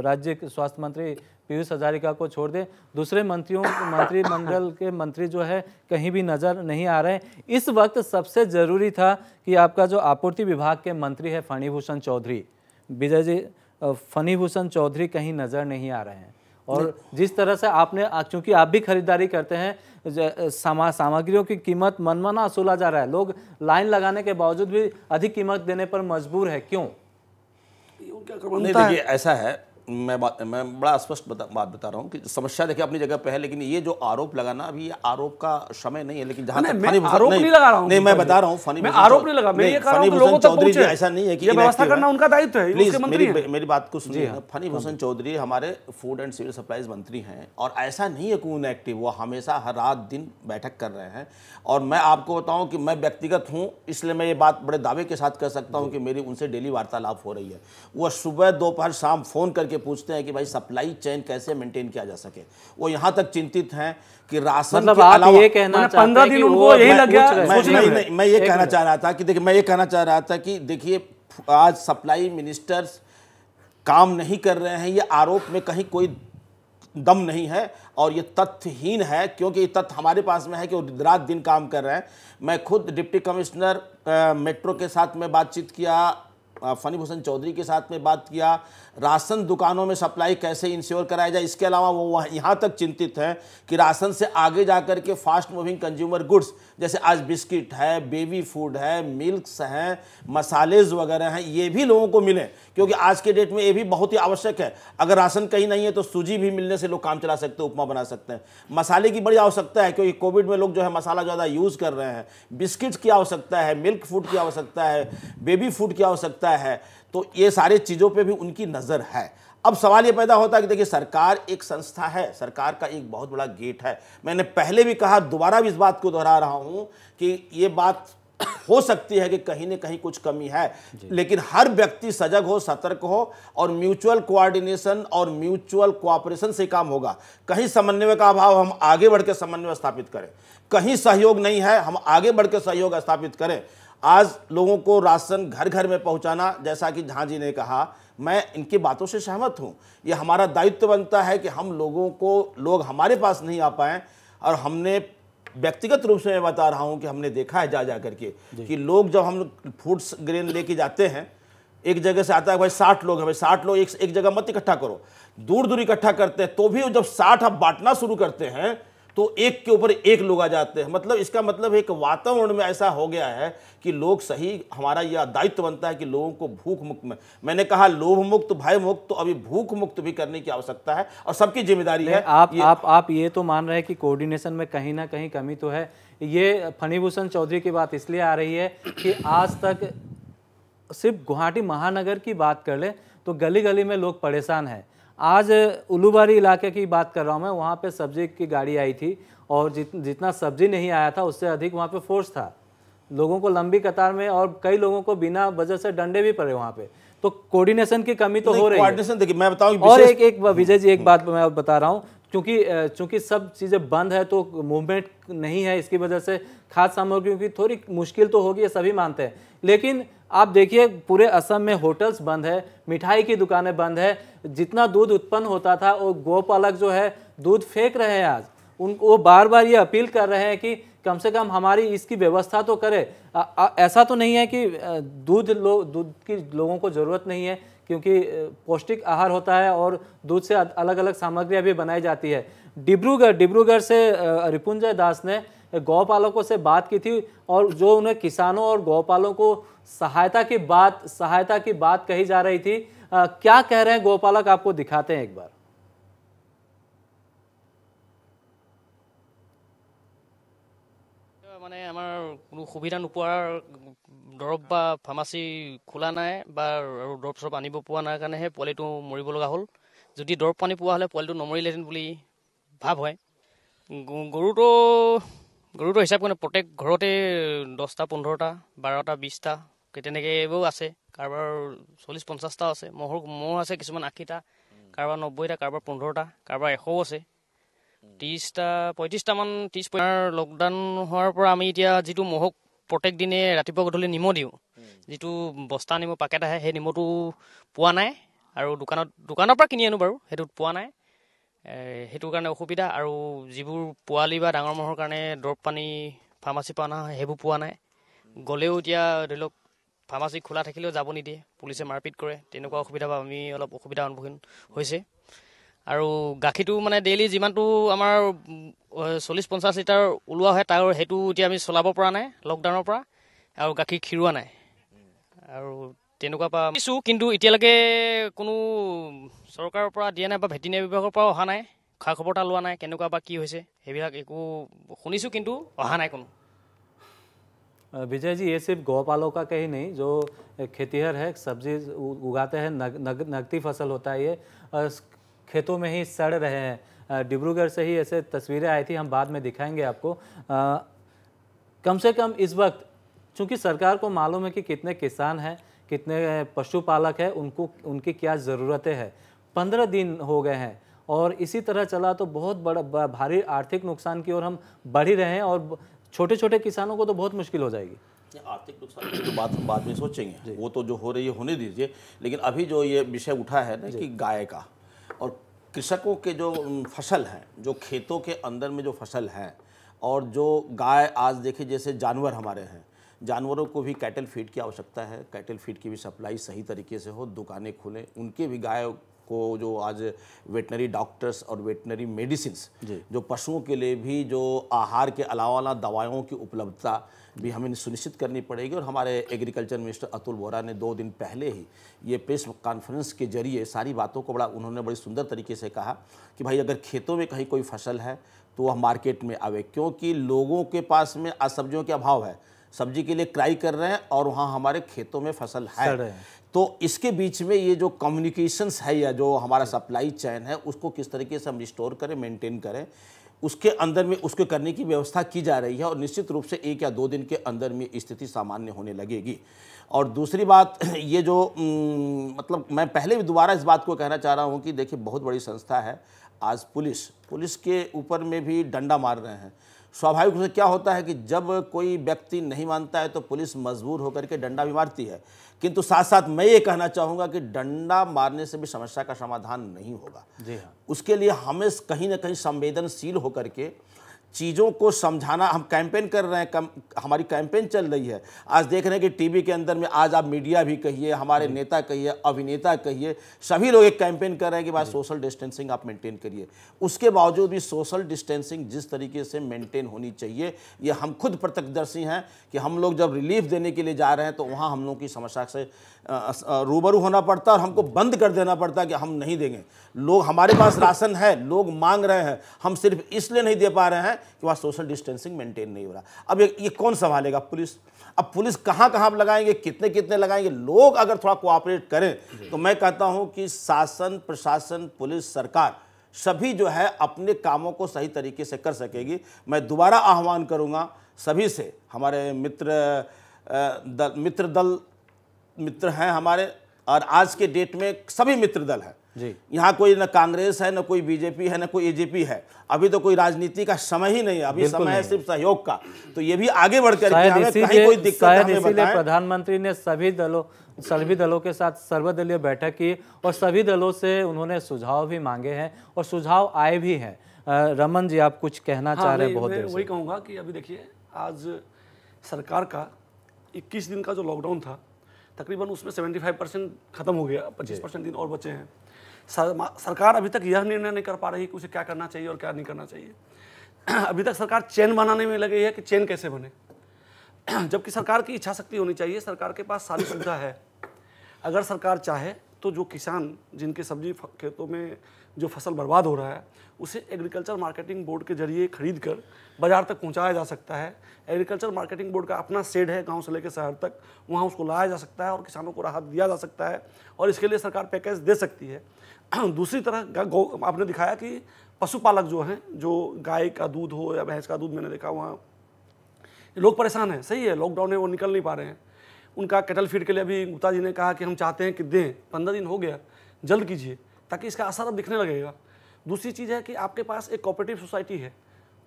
राज्य के स्वास्थ्य मंत्री पीयूष हजारिका को छोड़ दे दूसरे मंत्रियों मंत्रिमंडल के मंत्री जो है कहीं भी नज़र नहीं आ रहे इस वक्त सबसे ज़रूरी था कि आपका जो आपूर्ति विभाग के मंत्री है फणीभूषण चौधरी विजय जी फनी भूषण चौधरी कहीं नज़र नहीं आ रहे हैं और जिस तरह से आपने क्योंकि आप भी खरीदारी करते हैं सामा सामग्रियों की कीमत मनमाना असूला जा रहा है लोग लाइन लगाने के बावजूद भी अधिक कीमत देने पर मजबूर है क्यों नहीं देखिए ऐसा है मैं बात मैं बड़ा स्पष्ट बता, बात बता रहा हूँ कि समस्या देखिए अपनी जगह पे है लेकिन ये जो आरोप लगाना अभी ये आरोप का समय नहीं है लेकिन जहां तक फनी आरोप नहीं, लगा रहा हूँ नहीं मैं बता रहा हूँ फनी मैं आरोप नहीं लगा मैं ये कह रहा हूं लोगों तक पहुंचे ऐसा नहीं है कि व्यवस्था करना उनका दायित्व है उसके मेरी मेरी बात को सुनिए हाँ। फनी भूषण चौधरी हमारे फूड एंड सिविल सप्लाईज मंत्री हैं और ऐसा नहीं है कि उन एक्टिव वो हमेशा हर रात दिन बैठक कर रहे हैं और मैं आपको बताऊँ कि मैं व्यक्तिगत हूँ इसलिए मैं ये बात बड़े दावे के साथ कह सकता हूँ कि मेरी उनसे डेली वार्तालाप हो रही है वो सुबह दोपहर शाम फ़ोन करके के पूछते हैं कि भाई सप्लाई चेन कैसे मेंटेन किया जा सके वो यहाँ तक चिंतित हैं कि राशन मतलब के आप अलावा ये कहना पंद्रह दिन उनको यही लग गया मैं, मैं, मैं, मैं ये कहना चाह रहा था कि देखिए मैं ये कहना चाह रहा था कि देखिए आज सप्लाई मिनिस्टर्स काम नहीं कर रहे हैं ये आरोप में कहीं कोई दम नहीं है और ये तथ्यहीन है क्योंकि ये तथ्य हमारे पास में है कि वो रात दिन काम कर रहे हैं मैं खुद डिप्टी कमिश्नर मेट्रो के साथ में बातचीत किया फ़नी भूषण चौधरी के साथ में बात किया राशन दुकानों में सप्लाई कैसे इंश्योर कराया जाए इसके अलावा वो यहाँ तक चिंतित हैं कि राशन से आगे जा कर के फास्ट मूविंग कंज्यूमर गुड्स जैसे आज बिस्किट है बेबी फूड है मिल्क्स हैं मसालेज वगैरह हैं ये भी लोगों को मिले क्योंकि आज के डेट में ये भी बहुत ही आवश्यक है अगर राशन कहीं नहीं है तो सूजी भी मिलने से लोग काम चला सकते हैं उपमा बना सकते हैं मसाले की बड़ी आवश्यकता है क्योंकि कोविड में लोग जो है मसाला ज़्यादा यूज़ कर रहे हैं बिस्किट की आवश्यकता है मिल्क फूड की आवश्यकता है बेबी फूड की आवश्यकता है तो ये सारे चीज़ों पर भी उनकी नज़र है अब सवाल ये पैदा होता है कि देखिए सरकार एक संस्था है सरकार का एक बहुत बड़ा गेट है मैंने पहले भी कहा दोबारा भी इस बात को दोहरा रहा हूँ कि ये बात *coughs* हो सकती है कि कहीं ना कहीं कुछ कमी है लेकिन हर व्यक्ति सजग हो सतर्क हो और म्यूचुअल कोऑर्डिनेशन और म्यूचुअल कोऑपरेशन से काम होगा कहीं समन्वय का अभाव हम आगे बढ़ समन्वय स्थापित करें कहीं सहयोग नहीं है हम आगे बढ़ सहयोग स्थापित करें आज लोगों को राशन घर घर में पहुंचाना जैसा कि झा जी ने कहा मैं इनकी बातों से सहमत हूं ये हमारा दायित्व बनता है कि हम लोगों को लोग हमारे पास नहीं आ पाएँ और हमने व्यक्तिगत रूप से मैं बता रहा हूं कि हमने देखा है जा जा करके कि लोग जब हम फूड ग्रेन लेके जाते हैं एक जगह से आता है भाई साठ लोग हैं भाई साठ लोग एक, एक जगह मत इकट्ठा करो दूर दूर इकट्ठा करते हैं तो भी जब साठ आप बांटना शुरू करते हैं तो एक के ऊपर एक लोग आ जाते हैं मतलब इसका मतलब एक वातावरण में ऐसा हो गया है कि लोग सही हमारा यह दायित्व बनता है कि लोगों को भूख मुक्त में मैंने कहा लोभ मुक्त भय मुक्त तो अभी भूख मुक्त भी करने की आवश्यकता है और सबकी जिम्मेदारी है आप ये, आप आप ये तो मान रहे हैं कि कोऑर्डिनेशन में कहीं ना कहीं कमी तो है ये फणीभूषण चौधरी की बात इसलिए आ रही है कि आज तक सिर्फ गुवाहाटी महानगर की बात कर ले तो गली गली में लोग परेशान हैं आज उलूबारी इलाके की बात कर रहा हूँ मैं वहाँ पे सब्जी की गाड़ी आई थी और जित जितना सब्जी नहीं आया था उससे अधिक वहाँ पे फोर्स था लोगों को लंबी कतार में और कई लोगों को बिना वजह से डंडे भी पड़े वहाँ पे तो कोऑर्डिनेशन की कमी तो हो रही है देखिए मैं बताऊँ और एक एक विजय जी एक बात मैं बता रहा हूँ क्योंकि चूंकि सब चीज़ें बंद है तो मूवमेंट नहीं है इसकी वजह से खाद सामग्रियों की थोड़ी मुश्किल तो होगी ये सभी मानते हैं लेकिन आप देखिए पूरे असम में होटल्स बंद है मिठाई की दुकानें बंद है जितना दूध उत्पन्न होता था वो गोपालक जो है दूध फेंक रहे हैं आज उन वो बार बार ये अपील कर रहे हैं कि कम से कम हमारी इसकी व्यवस्था तो करे आ, आ, ऐसा तो नहीं है कि दूध लोग दूध की लोगों को ज़रूरत नहीं है क्योंकि पौष्टिक आहार होता है और दूध से अलग अलग सामग्रियाँ भी बनाई जाती है डिब्रूगढ़ डिब्रूगढ़ से रिपुंजय दास ने गौपालकों से बात की थी और जो उन्हें किसानों और गौपालों को सहायता की बात सहायता की बात कही जा रही थी आ, क्या कह रहे हैं गौपालक आपको दिखाते हैं एक बार मैंने आमार सुविधा नोपार दरब फार्मासी खोला ना दरब सरब आनब पा ना कारण पुल मरबलगा हूँ जो दरब पानी पुवा हमें पुल नमरिले भाव है गुरु तो গৰুটো হিচাপ কৰিলে প্ৰত্যেক ঘৰতে দহটা পোন্ধৰটা বাৰটা বিছটা তেনেকৈ এইবোৰ আছে কাৰোবাৰ চল্লিছ পঞ্চাছটাও আছে মহৰ মহ আছে কিছুমান আশীটা কাৰোবাৰ নব্বৈটা কাৰোবাৰ পোন্ধৰটা কাৰোবাৰ এশও আছে ত্ৰিছটা পঁয়ত্ৰিছটামান ত্ৰিছ পঞ্চাছ লকডাউন হোৱাৰ পৰা আমি এতিয়া যিটো মহক প্ৰত্যেক দিনে ৰাতিপুৱা গধূলি নিমো দিওঁ যিটো বস্তা নিমো পাকেট আহে সেই নিমটো পোৱা নাই আৰু দোকানত দোকানৰ পৰা কিনি আনো বাৰু সেইটোত পোৱা নাই সেইটো কাৰণে অসুবিধা আৰু যিবোৰ পোৱালি বা ডাঙৰ মহৰ কাৰণে দৰৱ পানী ফাৰ্মাচীৰ পৰা অনা হয় সেইবোৰ পোৱা নাই গ'লেও এতিয়া ধৰি লওক ফাৰ্মাচী খোলা থাকিলেও যাব নিদিয়ে পুলিচে মাৰপিট কৰে তেনেকুৱা অসুবিধা বা আমি অলপ অসুবিধা সন্মুখীন হৈছে আৰু গাখীৰটো মানে ডেইলি যিমানটো আমাৰ চল্লিছ পঞ্চাছ লিটাৰ ওলোৱা হয় তাৰ সেইটো এতিয়া আমি চলাব পৰা নাই লকডাউনৰ পৰা আৰু গাখীৰ খীৰোৱা নাই আৰু তেনেকুৱা পৰা কিন্তু এতিয়ালৈকে কোনো सरकार পৰা দিয়া নাই বা ভেটেনেৰী বিভাগৰ পৰাও অহা নাই খা খবৰ এটা লোৱা নাই কেনেকুৱা বা विजय जी ये सिर्फ गौपालों का कहीं नहीं जो खेतीहर है सब्जी उगाते हैं नग, नग, नगदी फसल होता है ये खेतों में ही सड़ रहे हैं डिब्रूगढ़ से ही ऐसे तस्वीरें आई थी हम बाद में दिखाएंगे आपको आ, कम से कम इस वक्त चूँकि सरकार को मालूम है कि कितने किसान हैं कितने पशुपालक हैं उनको उनकी क्या ज़रूरतें हैं पंद्रह दिन हो गए हैं और इसी तरह चला तो बहुत बड़ा भारी आर्थिक नुकसान की ओर हम बढ़ ही रहे हैं और छोटे छोटे किसानों को तो बहुत मुश्किल हो जाएगी आर्थिक नुकसान की तो बात हम बाद में सोचेंगे वो तो जो हो रही है होने दीजिए लेकिन अभी जो ये विषय उठा है ना कि गाय का और कृषकों के जो फसल हैं जो खेतों के अंदर में जो फसल हैं और जो गाय आज देखिए जैसे जानवर हमारे हैं जानवरों को भी कैटल फीड की आवश्यकता है कैटल फीड की भी सप्लाई सही तरीके से हो दुकानें खुलें उनके भी गाय को जो आज वेटनरी डॉक्टर्स और वेटनरी मेडिसिन जो पशुओं के लिए भी जो आहार के अलावा दवाओं की उपलब्धता भी हमें सुनिश्चित करनी पड़ेगी और हमारे एग्रीकल्चर मिनिस्टर अतुल वोरा ने दो दिन पहले ही ये प्रेस कॉन्फ्रेंस के जरिए सारी बातों को बड़ा उन्होंने बड़ी सुंदर तरीके से कहा कि भाई अगर खेतों में कहीं कोई फसल है तो वह मार्केट में आवे क्योंकि लोगों के पास में आज सब्जियों के अभाव है सब्जी के लिए क्राई कर रहे हैं और वहाँ हमारे खेतों में फसल है तो इसके बीच में ये जो कम्युनिकेशंस है या जो हमारा सप्लाई चैन है उसको किस तरीके से हम रिस्टोर करें मेंटेन करें उसके अंदर में उसके करने की व्यवस्था की जा रही है और निश्चित रूप से एक या दो दिन के अंदर में स्थिति सामान्य होने लगेगी और दूसरी बात *clears throat* ये जो मतलब मैं पहले भी दोबारा इस बात को कहना चाह रहा हूँ कि देखिए बहुत बड़ी संस्था है आज पुलिस पुलिस के ऊपर में भी डंडा मार रहे हैं स्वाभाविक रूप से क्या होता है कि जब कोई व्यक्ति नहीं मानता है तो पुलिस मजबूर होकर के डंडा भी मारती है किंतु साथ साथ मैं ये कहना चाहूँगा कि डंडा मारने से भी समस्या का समाधान नहीं होगा जी हाँ उसके लिए हमें कहीं ना कहीं संवेदनशील होकर के चीज़ों को समझाना हम कैंपेन कर रहे हैं कम, हमारी कैंपेन चल रही है आज देख रहे हैं कि टीवी के अंदर में आज आप मीडिया भी कहिए हमारे नेता कहिए अभिनेता कहिए सभी लोग एक कैंपेन कर रहे हैं कि भाई सोशल डिस्टेंसिंग आप मेंटेन करिए उसके बावजूद भी सोशल डिस्टेंसिंग जिस तरीके से मेंटेन होनी चाहिए ये हम खुद प्रत्यक्षदर्शी हैं कि हम लोग जब रिलीफ देने के लिए जा रहे हैं तो वहाँ हम लोगों की समस्या से रूबरू होना पड़ता और हमको बंद कर देना पड़ता कि हम नहीं देंगे लोग हमारे पास राशन है लोग मांग रहे हैं हम सिर्फ इसलिए नहीं दे पा रहे हैं कि वहाँ सोशल डिस्टेंसिंग मेंटेन नहीं हो रहा अब ये, ये कौन संभालेगा पुलिस अब पुलिस कहाँ कहाँ लगाएंगे कितने कितने लगाएंगे लोग अगर थोड़ा कोऑपरेट करें तो मैं कहता हूँ कि शासन प्रशासन पुलिस सरकार सभी जो है अपने कामों को सही तरीके से कर सकेगी मैं दोबारा आह्वान करूँगा सभी से हमारे मित्र दल मित्र दल मित्र हैं हमारे और आज के डेट में सभी मित्र दल हैं जी यहाँ कोई ना कांग्रेस है ना कोई बीजेपी है ना कोई एजेपी है अभी तो कोई राजनीति का समय ही नहीं है अभी समय है सिर्फ सहयोग का तो ये भी आगे दिक्कत कर प्रधानमंत्री ने सभी दलों सभी दलों के साथ सर्वदलीय बैठक की और सभी दलों से उन्होंने सुझाव भी मांगे हैं और सुझाव आए भी हैं रमन जी आप कुछ कहना हाँ, चाह रहे हैं बहुत वही कहूँगा कि अभी देखिए आज सरकार का 21 दिन का जो लॉकडाउन था तकरीबन उसमें 75 परसेंट खत्म हो गया 25 परसेंट दिन और बचे हैं सरकार अभी तक यह निर्णय नहीं कर पा रही कि उसे क्या करना चाहिए और क्या नहीं करना चाहिए *clears throat* अभी तक सरकार चेन बनाने में लगी है कि चेन कैसे बने *clears throat* जबकि सरकार की इच्छा शक्ति होनी चाहिए सरकार के पास सारी सुविधा है अगर सरकार चाहे तो जो किसान जिनके सब्जी खेतों में जो फसल बर्बाद हो रहा है उसे एग्रीकल्चर मार्केटिंग बोर्ड के जरिए खरीद कर बाज़ार तक पहुंचाया जा सकता है एग्रीकल्चर मार्केटिंग बोर्ड का अपना सेड है गांव से लेकर शहर तक वहां उसको लाया जा सकता है और किसानों को राहत दिया जा सकता है और इसके लिए सरकार पैकेज दे सकती है *clears throat* दूसरी तरह आपने दिखाया कि पशुपालक जो हैं जो गाय का दूध हो या भैंस का दूध मैंने देखा वहाँ लोग परेशान हैं सही है लॉकडाउन है वो निकल नहीं पा रहे हैं उनका कैटल फीड के लिए अभी गुप्ता जी ने कहा कि हम चाहते हैं कि दें पंद्रह दिन हो गया जल्द कीजिए ताकि इसका असर अब दिखने लगेगा दूसरी चीज़ है कि आपके पास एक कॉपरेटिव सोसाइटी है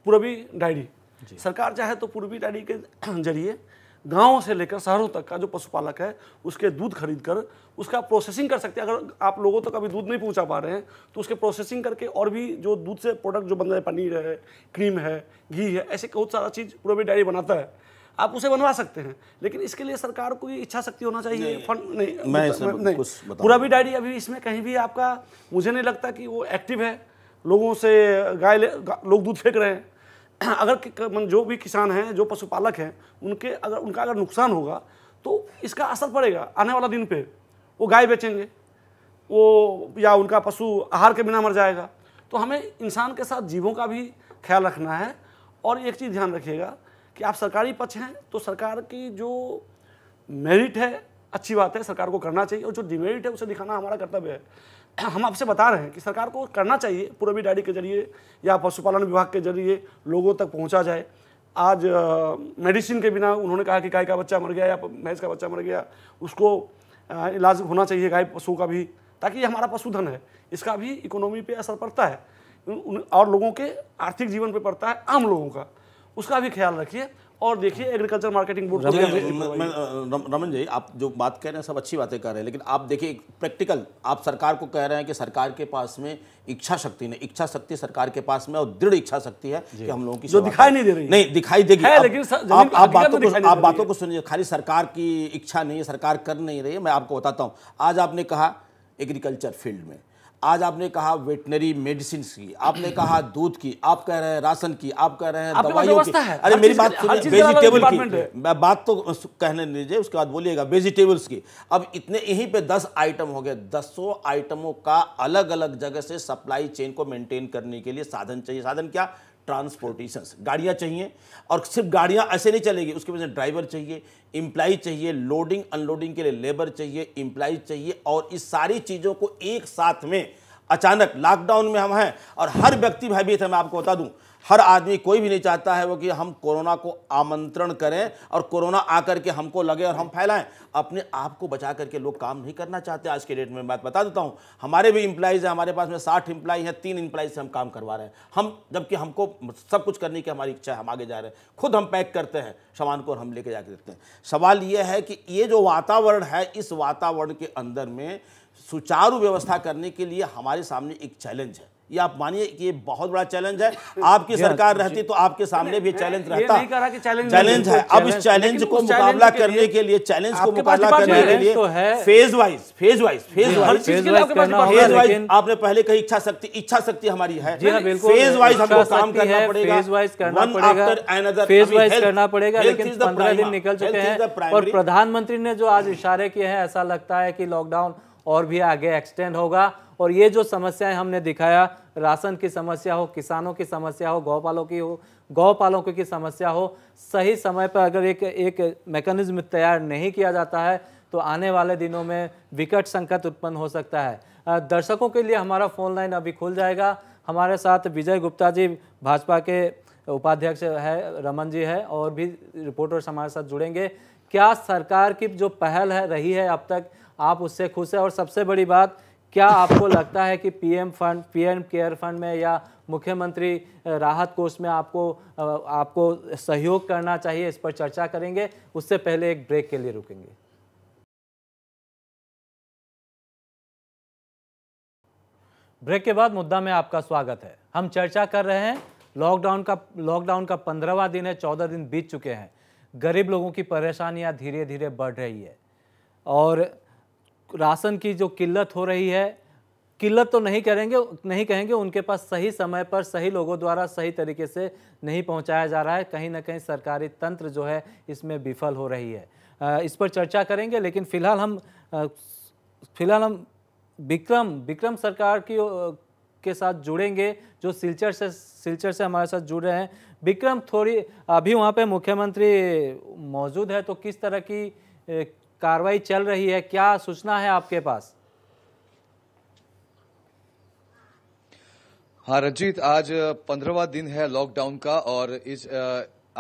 पूर्वी डायरी सरकार चाहे तो पूर्वी डायरी के *clears throat* जरिए गाँव से लेकर शहरों तक का जो पशुपालक है उसके दूध खरीद कर उसका प्रोसेसिंग कर सकते हैं अगर आप लोगों तक अभी दूध नहीं पहुंचा पा रहे हैं तो उसके प्रोसेसिंग करके और भी जो दूध से प्रोडक्ट जो बन रहे पनीर है क्रीम है घी है ऐसे बहुत सारा चीज़ पूर्वी डायरी बनाता है आप उसे बनवा सकते हैं लेकिन इसके लिए सरकार को इच्छा शक्ति होना चाहिए फंड नहीं मैं पूरा भी डायरी अभी इसमें कहीं भी आपका मुझे नहीं लगता कि वो एक्टिव है लोगों से गाय लोग दूध फेंक रहे हैं *clears throat* अगर जो भी किसान हैं जो पशुपालक हैं उनके अगर उनका अगर नुकसान होगा तो इसका असर पड़ेगा आने वाला दिन पे वो गाय बेचेंगे वो या उनका पशु आहार के बिना मर जाएगा तो हमें इंसान के साथ जीवों का भी ख्याल रखना है और एक चीज़ ध्यान रखिएगा कि आप सरकारी पक्ष हैं तो सरकार की जो मेरिट है अच्छी बात है सरकार को करना चाहिए और जो डिमेरिट है उसे दिखाना हमारा कर्तव्य है हम आपसे बता रहे हैं कि सरकार को करना चाहिए पूर्वी डायरी के जरिए या पशुपालन विभाग के जरिए लोगों तक पहुंचा जाए आज मेडिसिन के बिना उन्होंने कहा कि गाय का बच्चा मर गया या भैंस का बच्चा मर गया उसको इलाज होना चाहिए गाय पशु का भी ताकि ये हमारा पशुधन है इसका भी इकोनॉमी पर असर पड़ता है और लोगों के आर्थिक जीवन पर पड़ता है आम लोगों का उसका भी ख्याल रखिए और देखिए agriculture marketing board Raman ji आप जो बात कह रहे हैं सब अच्छी बातें कर रहे हैं लेकिन आप देखिए प्रैक्टिकल आप सरकार को कह रहे हैं कि सरकार के पास में इच्छा शक्ति नहीं इच्छा शक्ति सरकार के पास में और दृढ़ इच्छा शक्ति है कि हम लोगों की जो दिखाई नहीं दे रही नहीं दिखाई देगी लेकिन आप बातों को आप बातों को सुनिए खाली सरकार की इच्छा नहीं है सरकार कर नहीं रही है मैं आपको बताता हूँ आज आपने कहा एग्रीकल्चर फील्ड में आज आपने कहा वेटनरी मेडिसिन की आपने कहा दूध की आप कह रहे हैं राशन की आप कह रहे हैं दवाइयों की है। अरे मेरी बात वेजिटेबल की मैं बात तो कहने दीजिए उसके बाद बोलिएगा वेजिटेबल्स की अब इतने यहीं पे दस आइटम हो गए दसों आइटमों का अलग अलग जगह से सप्लाई चेन को मेंटेन करने के लिए साधन चाहिए साधन क्या ट्रांसपोर्टेशन गाड़ियाँ चाहिए और सिर्फ गाड़ियाँ ऐसे नहीं चलेगी उसके वजह ड्राइवर चाहिए इम्प्लाई चाहिए लोडिंग अनलोडिंग के लिए लेबर चाहिए इम्प्लाई चाहिए और इस सारी चीज़ों को एक साथ में अचानक लॉकडाउन में हम हैं और हर व्यक्ति भयभीत है मैं आपको बता दूं हर आदमी कोई भी नहीं चाहता है वो कि हम कोरोना को आमंत्रण करें और कोरोना आकर के हमको लगे और हम फैलाएं अपने आप को बचा करके लोग काम नहीं करना चाहते आज के डेट में बात बता देता हूँ हमारे भी इंप्लाइज हैं हमारे पास में साठ इम्प्लाई हैं तीन इंप्लाई से हम काम करवा रहे हैं हम जबकि हमको सब कुछ करने की हमारी इच्छा है हम आगे जा रहे हैं खुद हम पैक करते हैं सामान को और हम लेके जाके देते हैं सवाल ये है कि ये जो वातावरण है इस वातावरण के अंदर में सुचारू व्यवस्था करने के लिए हमारे सामने एक चैलेंज है ये आप मानिए कि ये बहुत बड़ा चैलेंज है *laughs* आपकी हाँ, सरकार रहती तो आपके सामने भी चैलेंज रहता चैलेंज है तो अब इस चैलेंज को मुकाबला तो करने के लिए चैलेंज को मुकाबला करने के लिए phase wise phase wise phase phase wise आपने पहले कही इच्छा शक्ति इच्छा शक्ति हमारी है फेज वाइज हाँ, हमको काम करना पड़ेगा फेज वाइज करना पड़ेगा लेकिन दिन निकल चुके हैं और प्रधानमंत्री ने जो आज इशारे किए हैं ऐसा लगता है कि लॉकडाउन और भी आगे एक्सटेंड होगा और ये जो समस्याएं हमने दिखाया राशन की समस्या हो किसानों की समस्या हो गौपालों की हो गौपालों की समस्या हो सही समय पर अगर एक एक मैकेनिज्म तैयार नहीं किया जाता है तो आने वाले दिनों में विकट संकट उत्पन्न हो सकता है दर्शकों के लिए हमारा फोन लाइन अभी खुल जाएगा हमारे साथ विजय गुप्ता जी भाजपा के उपाध्यक्ष है रमन जी है और भी रिपोर्टर्स हमारे साथ जुड़ेंगे क्या सरकार की जो पहल है रही है अब तक आप उससे खुश हैं और सबसे बड़ी बात क्या आपको लगता है कि PM fund PM care fund में या मुख्यमंत्री राहत कोष में आपको आपको सहयोग करना चाहिए इस पर चर्चा करेंगे उससे पहले एक ब्रेक के लिए रुकेंगे ब्रेक के बाद मुद्दा में आपका स्वागत है हम चर्चा कर रहे हैं लॉकडाउन का लॉकडाउन का पंद्रहवा दिन है चौदह दिन बीत चुके हैं गरीब लोगों की परेशानियां धीरे धीरे बढ़ रही है और राशन की जो किल्लत हो रही है किल्लत तो नहीं करेंगे नहीं कहेंगे उनके पास सही समय पर सही लोगों द्वारा सही तरीके से नहीं पहुंचाया जा रहा है कहीं ना कहीं सरकारी तंत्र जो है इसमें विफल हो रही है इस पर चर्चा करेंगे लेकिन फिलहाल हम फिलहाल हम विक्रम विक्रम सरकार की के साथ जुड़ेंगे जो सिलचर से सिलचर से हमारे साथ जुड़ रहे हैं विक्रम थोड़ी अभी वहाँ पर मुख्यमंत्री मौजूद है तो किस तरह की कार्रवाई चल रही है क्या सूचना है आपके पास हाँ रंजीत आज पंद्रहवा दिन है लॉकडाउन का और इस